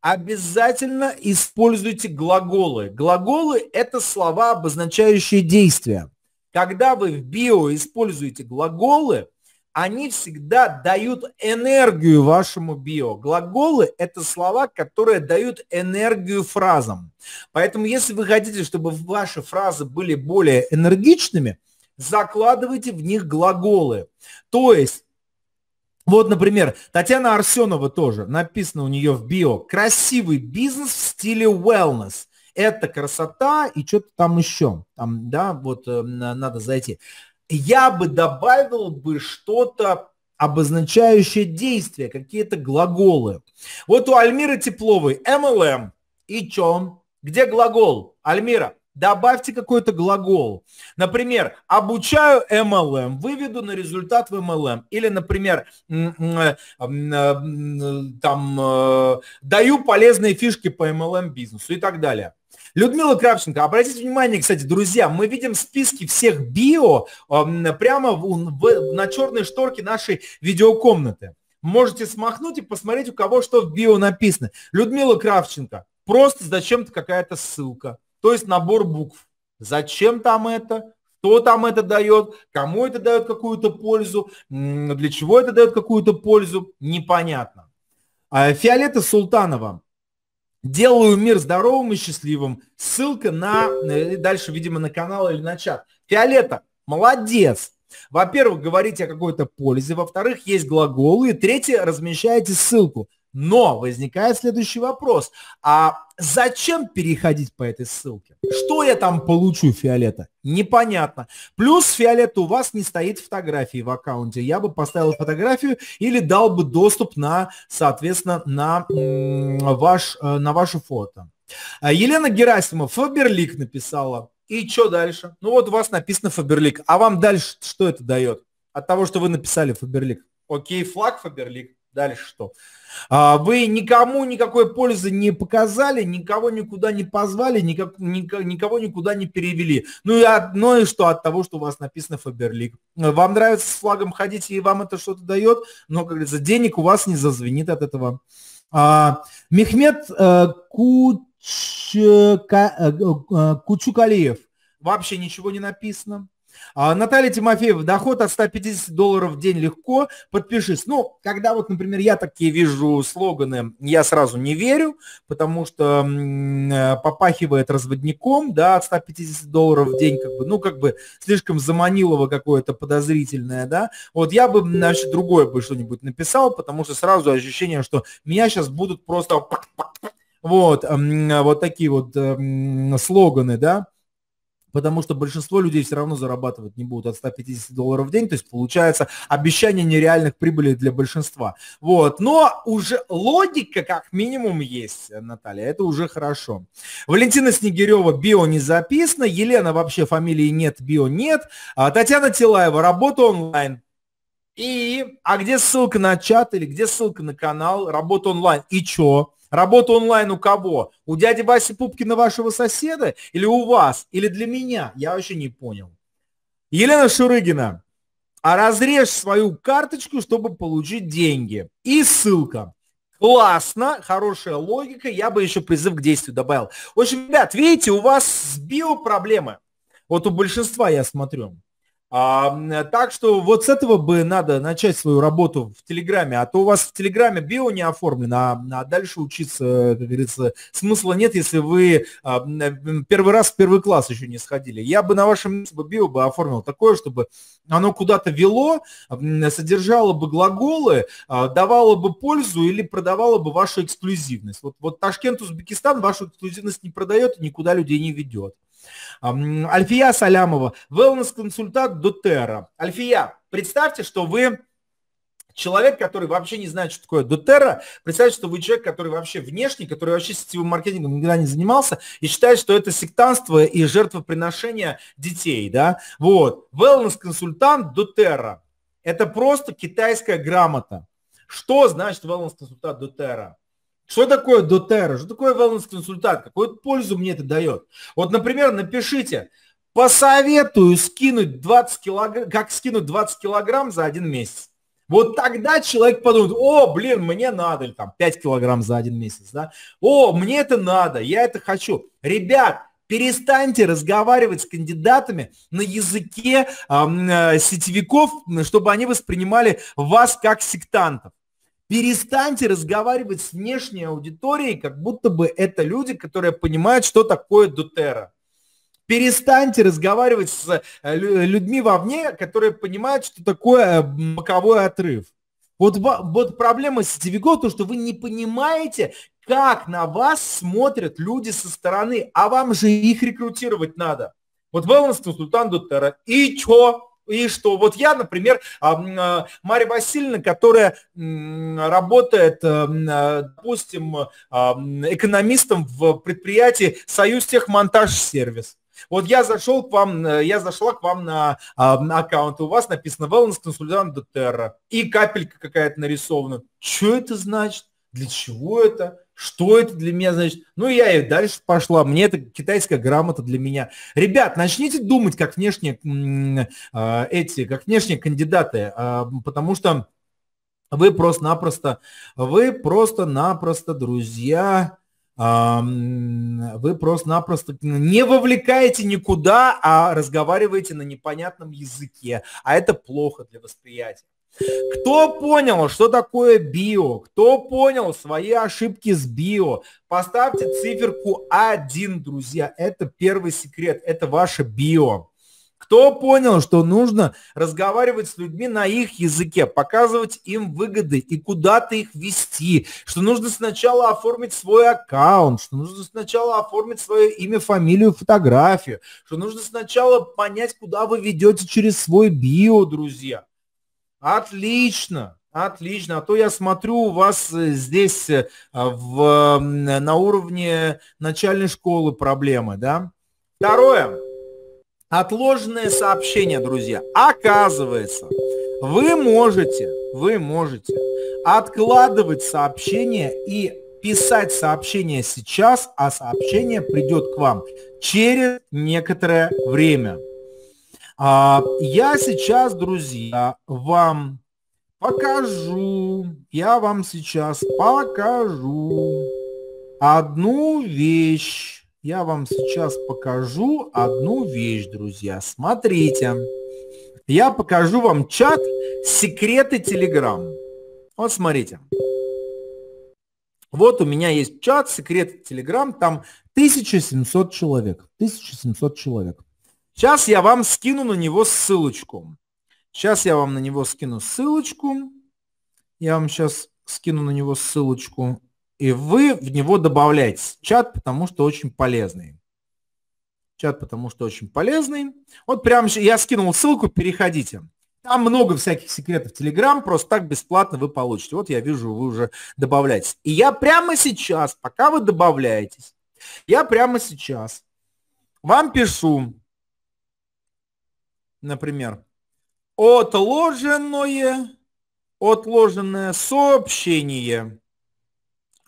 Обязательно используйте глаголы. Глаголы – это слова, обозначающие действия. Когда вы в био используете глаголы – они всегда дают энергию вашему био. Глаголы – это слова, которые дают энергию фразам. Поэтому, если вы хотите, чтобы ваши фразы были более энергичными, закладывайте в них глаголы. То есть, вот, например, Татьяна Арсенова тоже, написано у нее в био, красивый бизнес в стиле wellness. Это красота и что-то там еще. Там, да, вот э, надо зайти я бы добавил бы что-то обозначающее действие, какие-то глаголы. Вот у Альмиры Тепловой MLM. И чё? Где глагол? Альмира, добавьте какой-то глагол. Например, обучаю MLM, выведу на результат в MLM. Или, например, э, э, э, там, даю полезные фишки по MLM бизнесу и так далее. Людмила Кравченко, обратите внимание, кстати, друзья, мы видим списки всех био эм, прямо в, в, на черной шторке нашей видеокомнаты. Можете смахнуть и посмотреть, у кого что в био написано. Людмила Кравченко, просто зачем-то какая-то ссылка, то есть набор букв. Зачем там это? кто там это дает, кому это дает какую-то пользу, для чего это дает какую-то пользу, непонятно. А, Фиолета Султанова. Делаю мир здоровым и счастливым. Ссылка на, э, дальше, видимо, на канал или на чат. Фиолета, молодец. Во-первых, говорите о какой-то пользе. Во-вторых, есть глаголы. И третье, размещаете ссылку. Но возникает следующий вопрос. А Зачем переходить по этой ссылке? Что я там получу, Фиолета? Непонятно. Плюс, Фиолета, у вас не стоит фотографии в аккаунте. Я бы поставил фотографию или дал бы доступ на, соответственно, на, ваш, э, на ваше фото. А Елена Герасимов, Фаберлик написала. И что дальше? Ну вот у вас написано Фаберлик. А вам дальше что это дает? От того, что вы написали Фаберлик. Окей, флаг Фаберлик. Дальше что? А, вы никому никакой пользы не показали, никого никуда не позвали, никак, никого никуда не перевели. Ну и одно и что от того, что у вас написано Фаберлик. Вам нравится с флагом ходить, и вам это что-то дает, но, как говорится, денег у вас не зазвенит от этого. А, Мехмед э, э, Кучукалиев. Вообще ничего не написано. А, Наталья Тимофеева, доход от 150 долларов в день легко, подпишись. Ну, когда вот, например, я такие вижу слоганы, я сразу не верю, потому что э, попахивает разводником, да, от 150 долларов в день, как бы, ну, как бы слишком заманилово какое-то подозрительное, да. Вот я бы, значит, другое бы что-нибудь написал, потому что сразу ощущение, что меня сейчас будут просто вот, вот такие вот э, слоганы, да потому что большинство людей все равно зарабатывать не будут от 150 долларов в день, то есть получается обещание нереальных прибылей для большинства. Вот, но уже логика как минимум есть, Наталья, это уже хорошо. Валентина Снегирева, био не записано, Елена вообще фамилии нет, био нет, а Татьяна Тилаева, работа онлайн, и, а где ссылка на чат или где ссылка на канал, работа онлайн, и чё? Работа онлайн у кого? У дяди Васи Пупкина вашего соседа? Или у вас? Или для меня? Я вообще не понял. Елена Шурыгина. А разрежь свою карточку, чтобы получить деньги. И ссылка. Классно, хорошая логика. Я бы еще призыв к действию добавил. В общем, ребят, видите, у вас с био проблемы. Вот у большинства я смотрю. А, так что вот с этого бы надо начать свою работу в Телеграме, а то у вас в Телеграме био не оформлено, а, а дальше учиться, э, как говорится, смысла нет, если вы а, э, первый раз в первый класс еще не сходили. Я бы на вашем месте био бы оформил такое, чтобы оно куда-то вело, содержало бы глаголы, а, давало бы пользу или продавало бы вашу эксклюзивность. Вот, вот Ташкент, Узбекистан вашу эксклюзивность не продает и никуда людей не ведет. Альфия Салямова, wellness-консультант Дотера. Альфия, представьте, что вы человек, который вообще не знает, что такое Дотера, представьте, что вы человек, который вообще внешний, который вообще сетевым маркетингом никогда не занимался и считает, что это сектанство и жертвоприношение детей, да, вот. Wellness-консультант Дотера. Это просто китайская грамота. Что значит wellness-консультант Дотера? Что такое дотера? Что такое wellness-консультант? Какую пользу мне это дает? Вот, например, напишите, посоветую скинуть 20 килограмм, как скинуть 20 килограмм за один месяц. Вот тогда человек подумает, о, блин, мне надо, или там 5 килограмм за один месяц, да, о, мне это надо, я это хочу. Ребят, перестаньте разговаривать с кандидатами на языке э, э, сетевиков, чтобы они воспринимали вас как сектантов. Перестаньте разговаривать с внешней аудиторией, как будто бы это люди, которые понимают, что такое Дутера. Перестаньте разговаривать с э, людьми вовне, которые понимают, что такое э, боковой отрыв. Вот, вот проблема с сетевиков, то, что вы не понимаете, как на вас смотрят люди со стороны, а вам же их рекрутировать надо. Вот Wellness Консультант Дутера. И чё? И что вот я, например, э, Мария Васильевна, которая работает, эм, э, допустим, экономистом в предприятии «Союз Техмонтаж-сервис». Вот я зашел к вам, э, я зашла к вам на, на аккаунт, у вас написано Wellness Consultant до и капелька какая-то нарисована. Что это значит? Для чего это? Что это для меня значит? Ну, я и дальше пошла. Мне это китайская грамота для меня. Ребят, начните думать, как внешние э, эти, как внешние кандидаты, э, потому что вы просто-напросто, вы просто-напросто, друзья, а, вы просто-напросто не вовлекаете никуда, а разговариваете на непонятном языке. А это плохо для восприятия. Кто понял, что такое био? Кто понял свои ошибки с био? Поставьте циферку 1, друзья. Это первый секрет. Это ваше био. Кто понял, что нужно разговаривать с людьми на их языке, показывать им выгоды и куда-то их вести, что нужно сначала оформить свой аккаунт, что нужно сначала оформить свое имя, фамилию, фотографию, что нужно сначала понять, куда вы ведете через свой био, друзья. Отлично, отлично. А то я смотрю, у вас э, здесь э, в, на уровне начальной школы проблемы, да? Второе. Отложенное сообщение, друзья. Оказывается, вы можете, вы можете откладывать сообщение и писать сообщение сейчас, а сообщение придет к вам через некоторое время. А, я сейчас, друзья, вам покажу, я вам сейчас покажу одну вещь. Я вам сейчас покажу одну вещь, друзья. Смотрите. Я покажу вам чат «Секреты Телеграм». Вот смотрите. Вот у меня есть чат «Секреты Телеграм», там 1700 человек. 1700 человек. Сейчас я вам скину на него ссылочку. Сейчас я вам на него скину ссылочку. Я вам сейчас скину на него ссылочку. И вы в него добавляете чат, потому что очень полезный. Чат, потому что очень полезный. Вот прям я скинул ссылку, переходите. Там много всяких секретов Telegram, просто так бесплатно вы получите. Вот я вижу, вы уже добавляетесь. И я прямо сейчас, пока вы добавляетесь, я прямо сейчас вам пишу, например, отложенное, отложенное сообщение,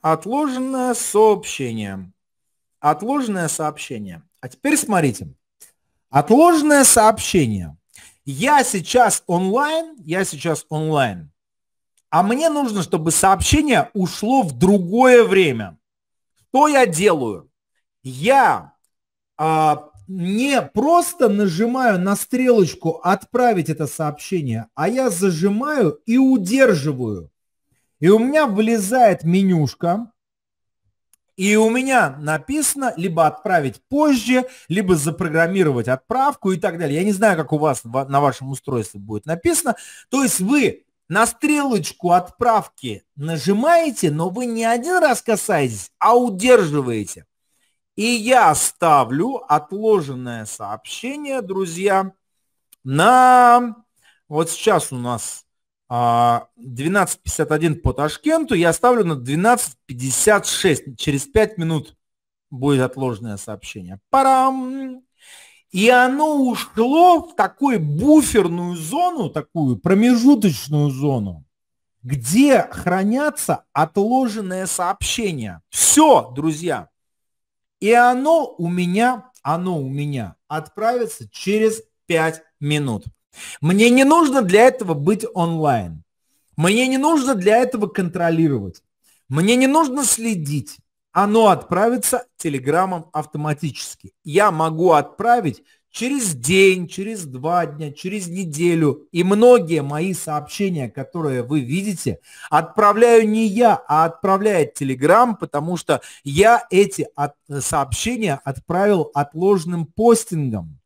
отложенное сообщение, отложенное сообщение. А теперь смотрите. Отложенное сообщение. Я сейчас онлайн, я сейчас онлайн, а мне нужно, чтобы сообщение ушло в другое время. Что я делаю? Я а, не просто нажимаю на стрелочку «Отправить это сообщение», а я зажимаю и удерживаю. И у меня вылезает менюшка, и у меня написано либо отправить позже, либо запрограммировать отправку и так далее. Я не знаю, как у вас на вашем устройстве будет написано. То есть вы на стрелочку отправки нажимаете, но вы не один раз касаетесь, а удерживаете. И я ставлю отложенное сообщение, друзья, на... Вот сейчас у нас 12.51 а, по Ташкенту, я ставлю на 12.56. Через 5 минут будет отложенное сообщение. Парам! И оно ушло в такую буферную зону, такую промежуточную зону, где хранятся отложенные сообщения. Все, друзья, и оно у меня, оно у меня отправится через 5 минут. Мне не нужно для этого быть онлайн. Мне не нужно для этого контролировать. Мне не нужно следить. Оно отправится телеграммом автоматически. Я могу отправить через день, через два дня, через неделю. И многие мои сообщения, которые вы видите, отправляю не я, а отправляет телеграм, потому что я эти от, э, сообщения отправил отложенным постингом.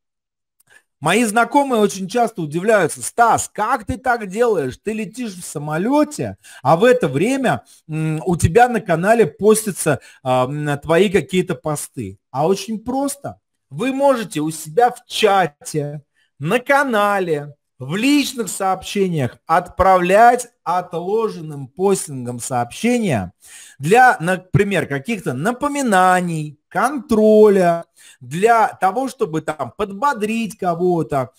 Мои знакомые очень часто удивляются, Стас, как ты так делаешь? Ты летишь в самолете, а в это время у тебя на канале постятся э, твои какие-то посты. А очень просто вы можете у себя в чате, на канале, в личных сообщениях отправлять отложенным постингом сообщения для, например, каких-то напоминаний, контроля, для того, чтобы там подбодрить кого-то.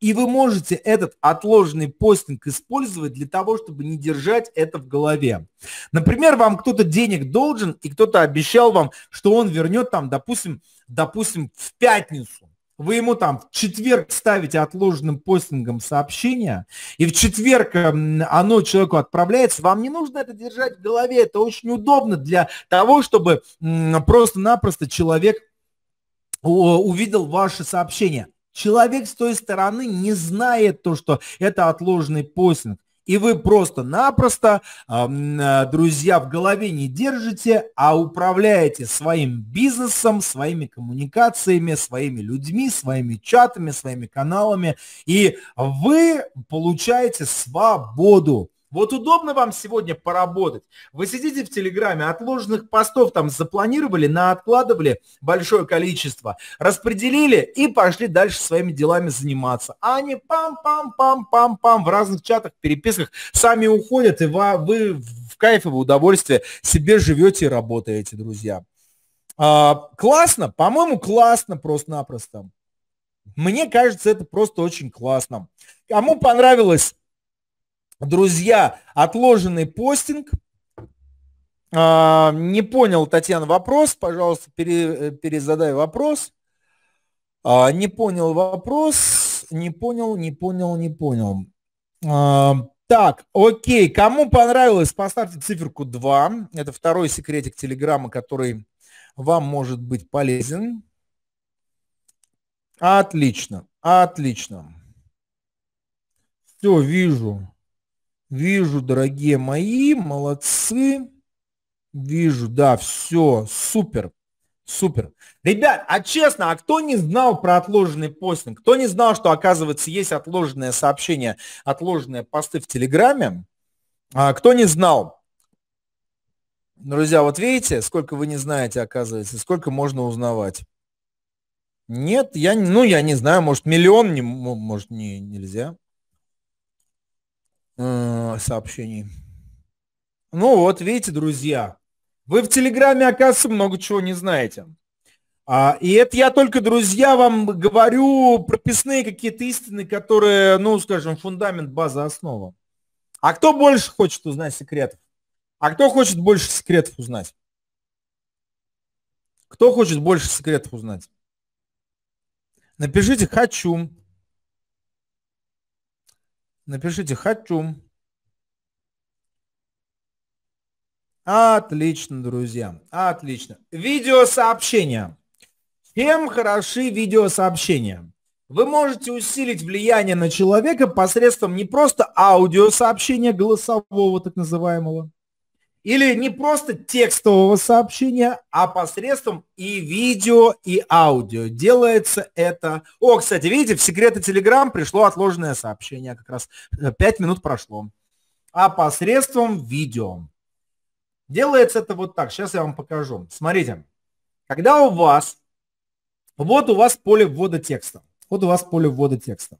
И вы можете этот отложенный постинг использовать для того, чтобы не держать это в голове. Например, вам кто-то денег должен, и кто-то обещал вам, что он вернет там, допустим, допустим, в пятницу. Вы ему там в четверг ставите отложенным постингом сообщение, и в четверг эм, оно человеку отправляется. Вам не нужно это держать в голове, это очень удобно для того, чтобы просто-напросто человек увидел ваше сообщение. Человек с той стороны не знает то, что это отложенный постинг и вы просто-напросто, э, друзья, в голове не держите, а управляете своим бизнесом, своими коммуникациями, своими людьми, своими чатами, своими каналами, и вы получаете свободу. Вот удобно вам сегодня поработать. Вы сидите в Телеграме, отложенных постов там запланировали, наоткладывали большое количество, распределили и пошли дальше своими делами заниматься. А они пам-пам-пам-пам-пам в разных чатах, переписках сами уходят, и вы в кайфе, в удовольствие себе живете и работаете, друзья. А, классно, по-моему, классно просто-напросто. Мне кажется, это просто очень классно. Кому понравилось Друзья, отложенный постинг. А, не понял, Татьяна, вопрос. Пожалуйста, э, перезадай вопрос. А, не понял вопрос. Не понял, не понял, не понял. А, так, окей. Кому понравилось, поставьте циферку 2. Это второй секретик Телеграма, который вам может быть полезен. Отлично, отлично. Все, вижу. Вижу, дорогие мои, молодцы. Вижу, да, все, супер, супер. Ребят, а честно, а кто не знал про отложенный постинг? Кто не знал, что, оказывается, есть отложенное сообщение, отложенные посты в Телеграме? А кто не знал? Друзья, вот видите, сколько вы не знаете, оказывается, сколько можно узнавать. Нет, я, ну, я не знаю, может, миллион, не, может, не, нельзя. Э, сообщений. Ну вот, видите, друзья, вы в Телеграме, оказывается, много чего не знаете. А, и это я только, друзья, вам говорю прописные какие-то истины, которые, ну, скажем, фундамент, база, основа. А кто больше хочет узнать секретов? А кто хочет больше секретов узнать? Кто хочет больше секретов узнать? Напишите «хочу», Напишите «хочу». Отлично, друзья. Отлично. Видеосообщения. Чем хороши видеосообщения? Вы можете усилить влияние на человека посредством не просто аудиосообщения голосового, так называемого, или не просто текстового сообщения, а посредством и видео, и аудио. Делается это... О, кстати, видите, в секреты Telegram пришло отложенное сообщение. Как раз 5 э, минут прошло. А посредством видео. Делается это вот так. Сейчас я вам покажу. Смотрите. Когда у вас... Вот у вас поле ввода текста. Вот у вас поле ввода текста.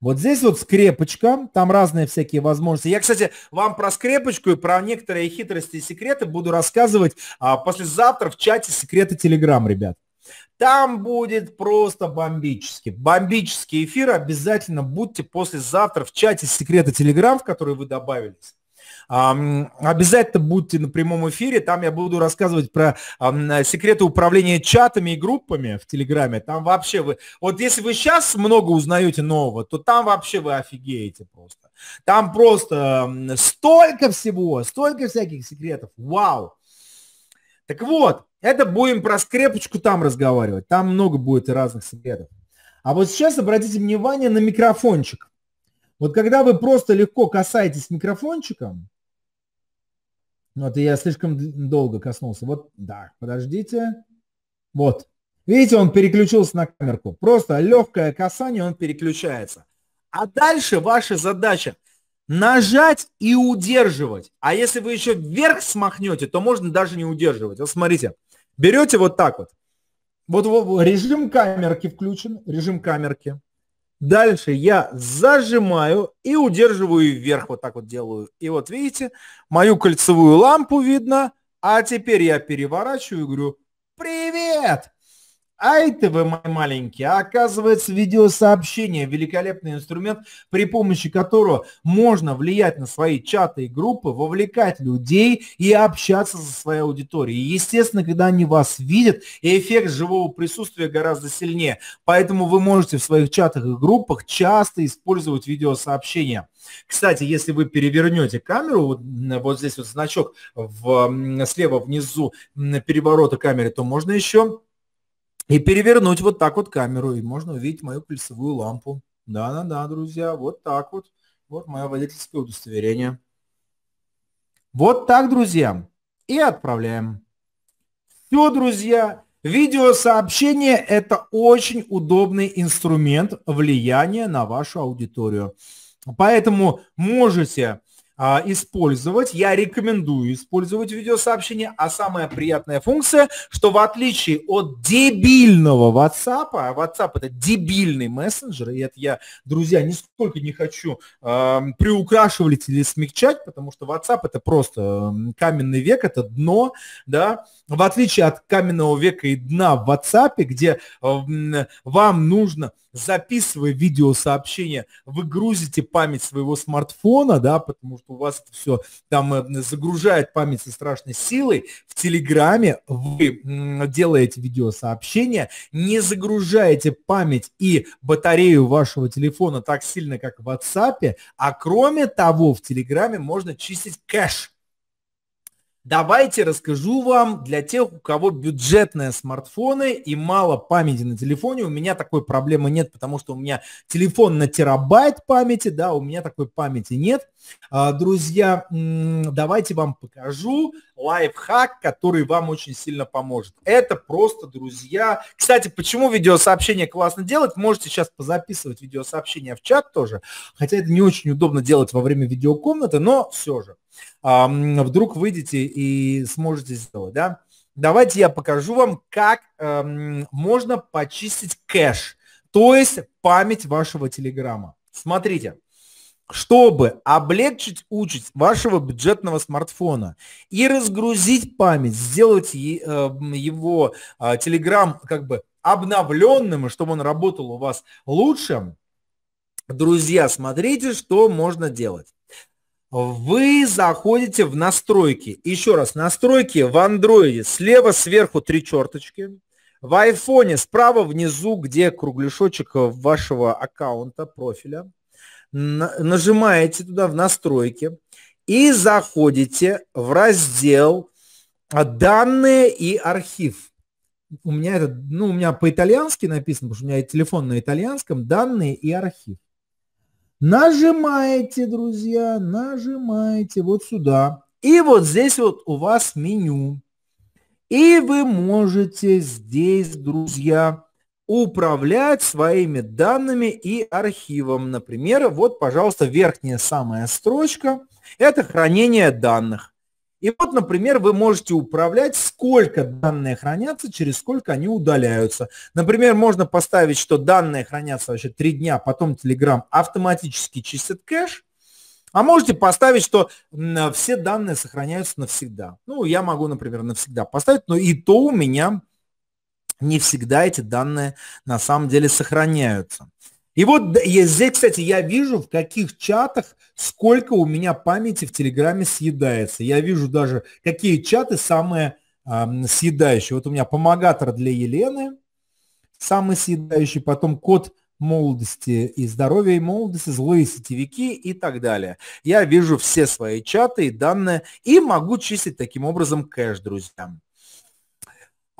Вот здесь вот скрепочка, там разные всякие возможности. Я, кстати, вам про скрепочку и про некоторые хитрости и секреты буду рассказывать а, послезавтра в чате секреты Телеграм, ребят. Там будет просто бомбически. Бомбический эфир обязательно будьте послезавтра в чате секреты Телеграм, в который вы добавились. Обязательно будьте на прямом эфире, там я буду рассказывать про секреты управления чатами и группами в Телеграме. Там вообще вы... Вот если вы сейчас много узнаете нового, то там вообще вы офигеете просто. Там просто столько всего, столько всяких секретов. Вау! Так вот, это будем про скрепочку там разговаривать. Там много будет и разных секретов. А вот сейчас обратите внимание на микрофончик. Вот когда вы просто легко касаетесь микрофончиком, ну, это я слишком долго коснулся. Вот, да, подождите. Вот. Видите, он переключился на камерку. Просто легкое касание, он переключается. А дальше ваша задача нажать и удерживать. А если вы еще вверх смахнете, то можно даже не удерживать. Вот смотрите, берете вот так вот. Вот, вот режим камерки включен, режим камерки. Дальше я зажимаю и удерживаю вверх, вот так вот делаю. И вот видите, мою кольцевую лампу видно, а теперь я переворачиваю и говорю, привет, Ай ты вы, мой маленький, а оказывается видеосообщение – великолепный инструмент, при помощи которого можно влиять на свои чаты и группы, вовлекать людей и общаться со своей аудиторией. И, естественно, когда они вас видят, эффект живого присутствия гораздо сильнее. Поэтому вы можете в своих чатах и группах часто использовать видеосообщения. Кстати, если вы перевернете камеру, вот, вот здесь вот значок в, слева внизу переворота камеры, то можно еще и перевернуть вот так вот камеру, и можно увидеть мою пульсовую лампу. Да-да-да, друзья, вот так вот. Вот мое водительское удостоверение. Вот так, друзья. И отправляем. Все, друзья. Видеосообщение – это очень удобный инструмент влияния на вашу аудиторию. Поэтому можете а, использовать. Я рекомендую использовать видеосообщение. А самая приятная функция, что в отличие от дебильного WhatsApp, а WhatsApp это дебильный мессенджер, и это я, друзья, нисколько не хочу э, приукрашивать или смягчать, потому что WhatsApp это просто каменный век, это дно, да. В отличие от каменного века и дна в WhatsApp, где э, вам нужно записывая видеосообщение, вы грузите память своего смартфона, да, потому что у вас это все там э, загружает память со страшной силой. В Телеграме вы делаете видеосообщение, не загружаете память и батарею вашего телефона так сильно, как в WhatsApp, а кроме того в Телеграме можно чистить кэш Давайте расскажу вам для тех, у кого бюджетные смартфоны и мало памяти на телефоне. У меня такой проблемы нет, потому что у меня телефон на терабайт памяти, да, у меня такой памяти нет. А, друзья, давайте вам покажу лайфхак, который вам очень сильно поможет. Это просто, друзья... Кстати, почему видеосообщение классно делать? Можете сейчас позаписывать видеосообщение в чат тоже, хотя это не очень удобно делать во время видеокомнаты, но все же вдруг выйдете и сможете сделать, да? Давайте я покажу вам, как можно почистить кэш, то есть память вашего телеграма. Смотрите, чтобы облегчить участь вашего бюджетного смартфона и разгрузить память, сделать его а, телеграм как бы обновленным, чтобы он работал у вас лучше, друзья, смотрите, что можно делать вы заходите в настройки. Еще раз, настройки в Андроиде Слева сверху три черточки. В айфоне справа внизу, где кругляшочек вашего аккаунта, профиля. Нажимаете туда в настройки и заходите в раздел «Данные и архив». У меня это, ну, у меня по-итальянски написано, потому что у меня телефон на итальянском, данные и архив. Нажимаете, друзья, нажимаете вот сюда. И вот здесь вот у вас меню. И вы можете здесь, друзья, управлять своими данными и архивом. Например, вот, пожалуйста, верхняя самая строчка – это хранение данных. И вот, например, вы можете управлять, сколько данные хранятся, через сколько они удаляются. Например, можно поставить, что данные хранятся вообще 3 дня, потом Telegram автоматически чистит кэш, а можете поставить, что все данные сохраняются навсегда. Ну, я могу, например, навсегда поставить, но и то у меня не всегда эти данные на самом деле сохраняются. И вот здесь, кстати, я вижу, в каких чатах сколько у меня памяти в Телеграме съедается. Я вижу даже, какие чаты самые э, съедающие. Вот у меня помогатор для Елены, самый съедающий, потом код молодости и здоровья и молодости, злые сетевики и так далее. Я вижу все свои чаты и данные и могу чистить таким образом кэш, друзья.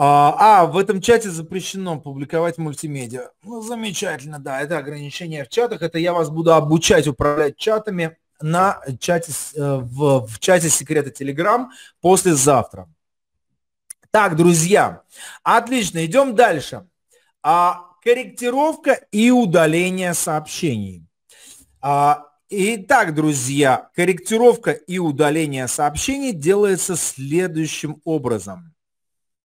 А, а, в этом чате запрещено публиковать мультимедиа. Ну, замечательно, да, это ограничение в чатах. Это я вас буду обучать управлять чатами на чате, э, в, в чате секрета Telegram послезавтра. Так, друзья, отлично, идем дальше. А, корректировка и удаление сообщений. А, Итак, друзья, корректировка и удаление сообщений делается следующим образом.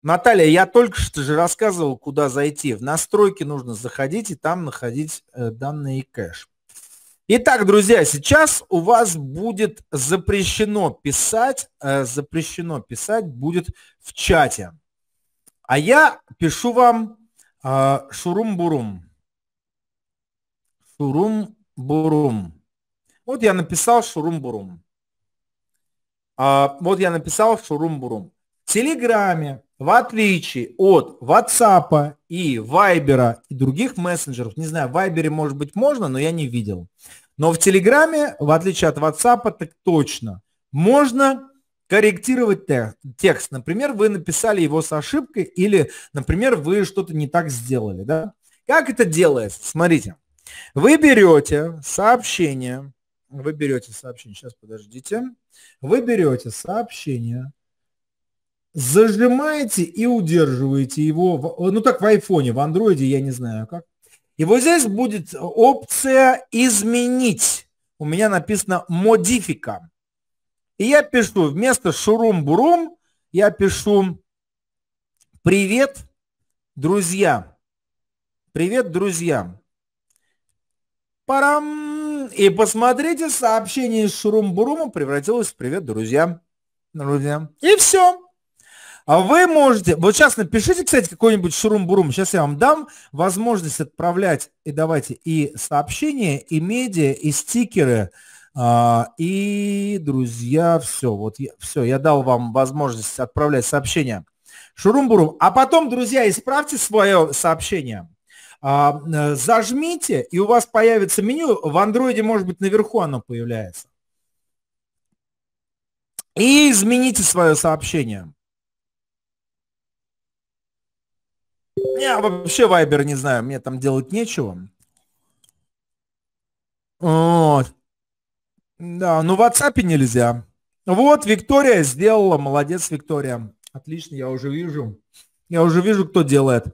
Наталья, я только что же рассказывал, куда зайти. В настройки нужно заходить и там находить э, данные кэш. Итак, друзья, сейчас у вас будет запрещено писать, э, запрещено писать будет в чате. А я пишу вам э, шурум-бурум. Шурум-бурум. Вот я написал шурум-бурум. А, вот я написал шурум-бурум. Телеграме, в отличие от WhatsApp и Viber и других мессенджеров, не знаю, в Viber может быть можно, но я не видел. Но в Телеграме, в отличие от WhatsApp, так точно. Можно корректировать текст. Например, вы написали его с ошибкой или, например, вы что-то не так сделали. Да? Как это делается? Смотрите. Вы берете сообщение, вы берете сообщение, сейчас подождите, вы берете сообщение, зажимаете и удерживаете его, э, ну так в айфоне, в андроиде, я не знаю как. И вот здесь будет опция «Изменить». У меня написано «Модифика». И я пишу вместо «Шурум-бурум» я пишу «Привет, друзья». «Привет, друзья». Парам! И посмотрите, сообщение из Шурум-бурума превратилось в «Привет, друзья». Друзья. И все. А вы можете, вот сейчас напишите, кстати, какой-нибудь шурум-бурум, сейчас я вам дам возможность отправлять и давайте и сообщения, и медиа, и стикеры, а, и, друзья, все, вот я, все, я дал вам возможность отправлять сообщения. Шурум-бурум. А потом, друзья, исправьте свое сообщение. А, э, зажмите, и у вас появится меню. В андроиде, может быть, наверху оно появляется. И измените свое сообщение. Я вообще Вайбер не знаю, мне там делать нечего. Вот. Да, ну в WhatsApp нельзя. Вот, Виктория сделала. Молодец, Виктория. Отлично, я уже вижу. Я уже вижу, кто делает.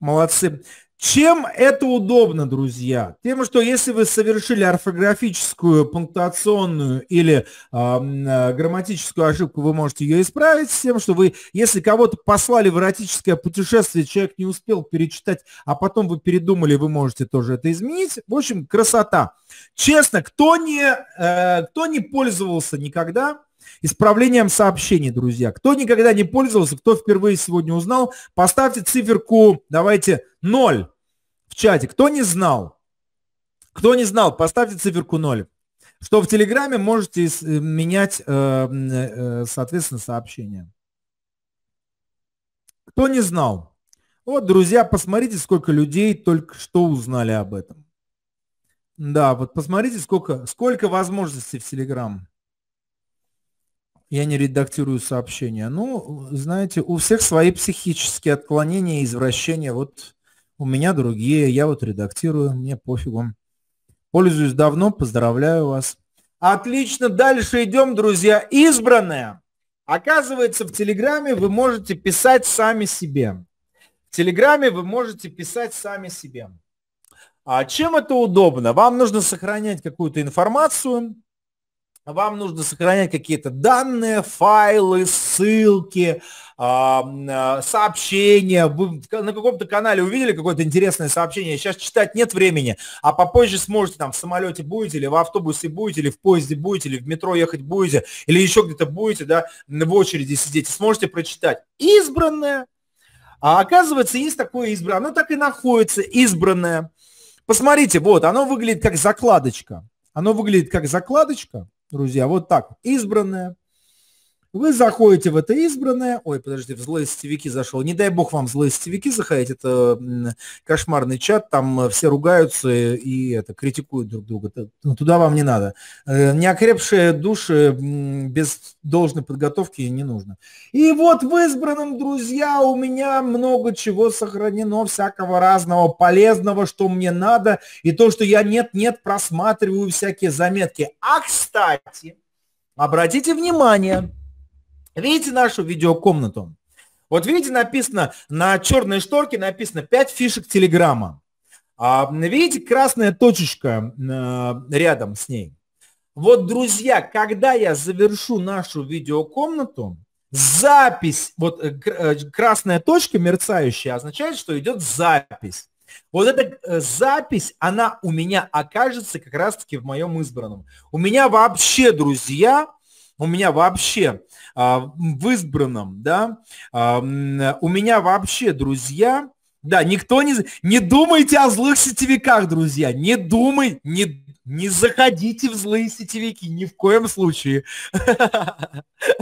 Молодцы. Чем это удобно, друзья? Тем, что если вы совершили орфографическую, пунктуационную или э, грамматическую ошибку, вы можете ее исправить. тем, что вы, если кого-то послали в эротическое путешествие, человек не успел перечитать, а потом вы передумали, вы можете тоже это изменить. В общем, красота. Честно, кто не, э, кто не пользовался никогда, Исправлением сообщений, друзья. Кто никогда не пользовался, кто впервые сегодня узнал, поставьте циферку, давайте, 0 в чате. Кто не знал? Кто не знал, поставьте циферку 0 что в Телеграме можете э, менять, э, э, соответственно, сообщения. Кто не знал? Вот, друзья, посмотрите, сколько людей только что узнали об этом. Да, вот посмотрите, сколько, сколько возможностей в Телеграм. Я не редактирую сообщения. Ну, знаете, у всех свои психические отклонения, извращения. Вот у меня другие, я вот редактирую, мне пофигу. Пользуюсь давно, поздравляю вас. Отлично, дальше идем, друзья. Избранное. Оказывается, в Телеграме вы можете писать сами себе. В Телеграме вы можете писать сами себе. А чем это удобно? Вам нужно сохранять какую-то информацию, а вам нужно сохранять какие-то данные, файлы, ссылки, э, сообщения. Вы на каком-то канале увидели какое-то интересное сообщение, сейчас читать нет времени, а попозже сможете там в самолете будете, или в автобусе будете, или в поезде будете, или в метро ехать будете, или еще где-то будете, да, в очереди сидеть, сможете прочитать. Избранное. А оказывается, есть такое избранное. Оно так и находится, избранное. Посмотрите, вот, оно выглядит как закладочка. Оно выглядит как закладочка друзья. Вот так. избранное. Вы заходите в это избранное. Ой, подожди, в злые сетевики зашел. Не дай бог вам в злые сетевики заходить. Это кошмарный чат, там э, все ругаются и это критикуют друг друга. Ну, туда вам не надо. Э, неокрепшие души без должной подготовки не нужно. И вот в избранном, друзья, у меня много чего сохранено, всякого разного полезного, что мне надо. И то, что я нет-нет просматриваю всякие заметки. А, кстати, обратите внимание, Видите нашу видеокомнату? Вот видите, написано на черной шторке написано 5 фишек Телеграма. А, видите, красная точечка э, рядом с ней. Вот, друзья, когда я завершу нашу видеокомнату, запись, вот э, э красная точка мерцающая означает, что идет запись. Вот эта э, запись, она у меня окажется как раз-таки в моем избранном. У меня вообще, друзья, у меня вообще а, в избранном, да, а, у меня вообще друзья, да, никто не, не думайте о злых сетевиках, друзья, не думай, не, не заходите в злые сетевики, ни в коем случае. (laughs)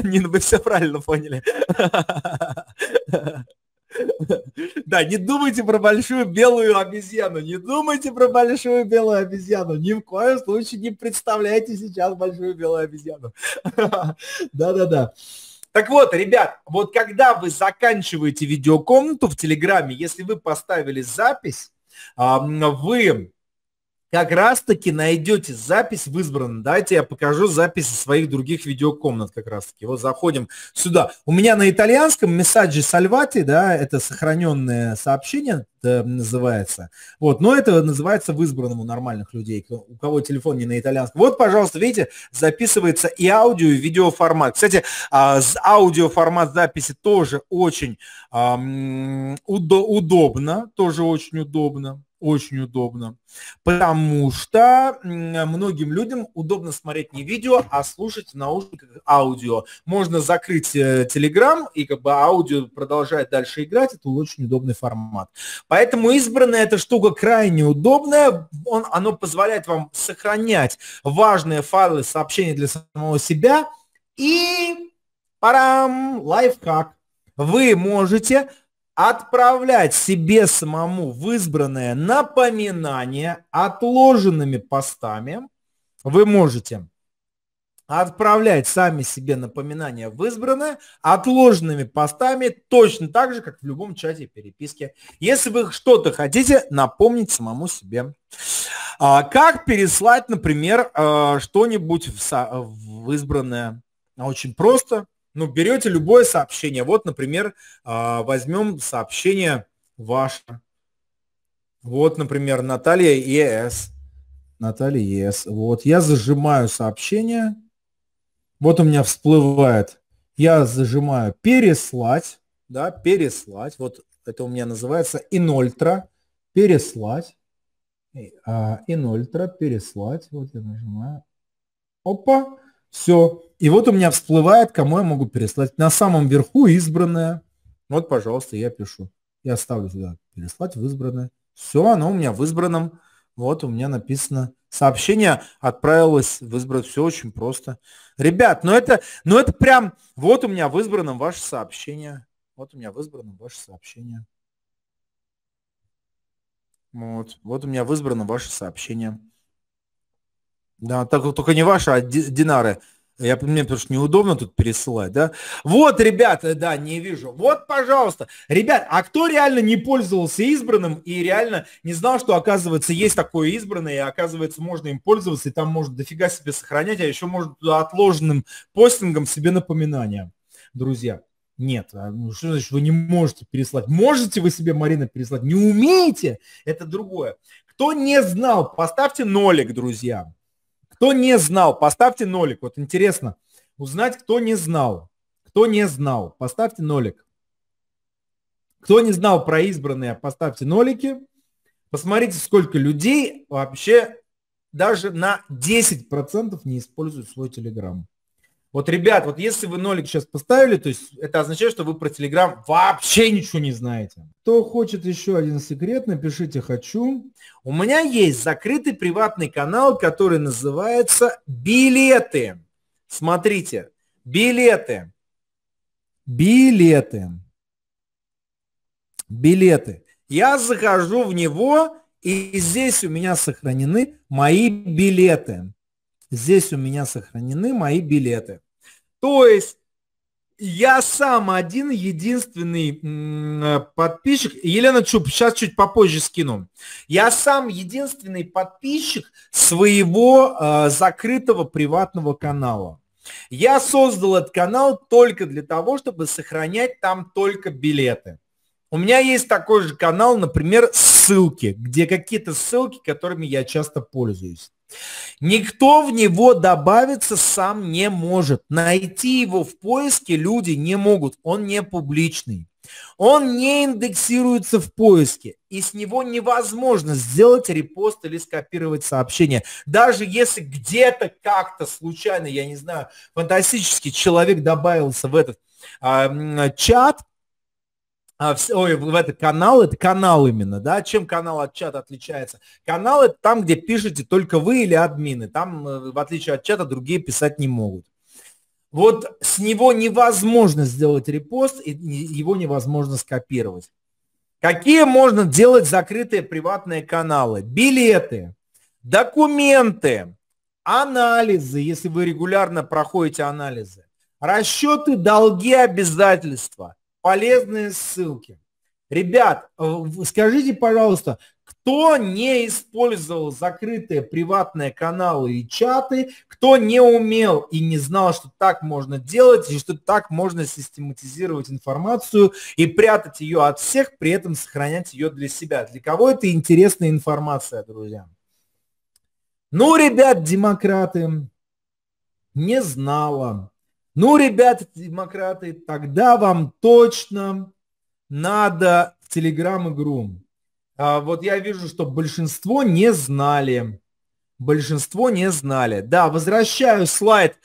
Нина, вы все правильно поняли. (laughs) Да, не думайте про большую белую обезьяну, не думайте про большую белую обезьяну, ни в коем случае не представляйте сейчас большую белую обезьяну. (laughs) Да-да-да. Так вот, ребят, вот когда вы заканчиваете видеокомнату в Телеграме, если вы поставили запись, вы как раз-таки найдете запись в избранном. Давайте я покажу запись своих других видеокомнат как раз-таки. Вот заходим сюда. У меня на итальянском «Месаджи сальвати», да, это сохраненное сообщение это называется. Вот, но это называется в избранном у нормальных людей, у кого телефон не на итальянском. Вот, пожалуйста, видите, записывается и аудио, и видеоформат. Кстати, а, аудиоформат записи тоже очень а, удо- удобно, тоже очень удобно очень удобно. Потому что многим людям удобно смотреть не видео, а слушать в наушниках аудио. Можно закрыть э, Telegram и как бы аудио продолжает дальше играть. Это очень удобный формат. Поэтому избранная эта штука крайне удобная. Он, оно позволяет вам сохранять важные файлы, сообщения для самого себя. И парам, лайфхак. Вы можете отправлять себе самому в избранное напоминание отложенными постами. Вы можете отправлять сами себе напоминания в избранное отложенными постами, точно так же, как в любом чате переписки. Если вы что-то хотите, напомнить самому себе. А, как переслать, например, а, что-нибудь в, в избранное? Очень просто. Ну, берете любое сообщение. Вот, например, а, возьмем сообщение ваше. Вот, например, Наталья ЕС. Наталья ЕС. Вот, я зажимаю сообщение. Вот у меня всплывает. Я зажимаю переслать. Да, переслать. Вот это у меня называется инольтра. Переслать. А, инольтра, переслать. Вот я нажимаю. Опа. Все, и вот у меня всплывает, кому я могу переслать. На самом верху избранное. Вот, пожалуйста, я пишу. Я ставлю сюда переслать в избранное. Все, оно у меня в избранном. Вот у меня написано сообщение отправилось в избранное. Все очень просто. Ребят, ну это, ну это прям, вот у меня в избранном ваше сообщение. Вот у меня в избранном ваше сообщение. Вот, вот у меня в избранном ваше сообщение. Да, так, только не ваше, а динары. Я, мне потому что неудобно тут пересылать, да? Вот, ребята, да, не вижу. Вот, пожалуйста. Ребят, а кто реально не пользовался избранным и реально не знал, что, оказывается, есть такое избранное, и, оказывается, можно им пользоваться, и там можно дофига себе сохранять, а еще можно туда отложенным постингом себе напоминания. Друзья, нет, а, ну, что значит вы не можете переслать? Можете вы себе, Марина, переслать? Не умеете? Это другое. Кто не знал, поставьте нолик, друзья. Кто не знал, поставьте нолик. Вот интересно узнать, кто не знал. Кто не знал, поставьте нолик. Кто не знал про избранные, поставьте нолики. Посмотрите, сколько людей вообще даже на 10% не используют свой телеграмм. Вот, ребят, вот если вы нолик сейчас поставили, то есть это означает, что вы про Телеграм вообще ничего не знаете. Кто хочет еще один секрет, напишите «хочу». У меня есть закрытый приватный канал, который называется «Билеты». Смотрите, «Билеты». «Билеты». «Билеты». Я захожу в него, и здесь у меня сохранены мои билеты. Здесь у меня сохранены мои билеты. То есть я сам один единственный э, подписчик. Елена Чуб, сейчас чуть попозже скину. Я сам единственный подписчик своего э, закрытого приватного канала. Я создал этот канал только для того, чтобы сохранять там только билеты. У меня есть такой же канал, например, ссылки, где какие-то ссылки, которыми я часто пользуюсь. Никто в него добавиться сам не может. Найти его в поиске люди не могут. Он не публичный. Он не индексируется в поиске, и с него невозможно сделать репост или скопировать сообщение. Даже если где-то как-то случайно, я не знаю, фантастический человек добавился в этот а, чат, а, ой, в этот канал, это канал именно, да, чем канал от чата отличается? Канал это там, где пишете только вы или админы, там, э, в отличие от чата, другие писать не могут. Вот с него невозможно сделать репост, и его невозможно скопировать. Какие можно делать закрытые приватные каналы? Билеты, документы, анализы, если вы регулярно проходите анализы, расчеты, долги, обязательства – полезные ссылки. Ребят, э, скажите, пожалуйста, кто не использовал закрытые приватные каналы и чаты, кто не умел и не знал, что так можно делать, и что так можно систематизировать информацию и прятать ее от всех, при этом сохранять ее для себя. Для кого это интересная информация, друзья? Ну, ребят, демократы, не знала. Ну, ребята, демократы, тогда вам точно надо в Телеграм-игру. А, вот я вижу, что большинство не знали. Большинство не знали. Да, возвращаю слайд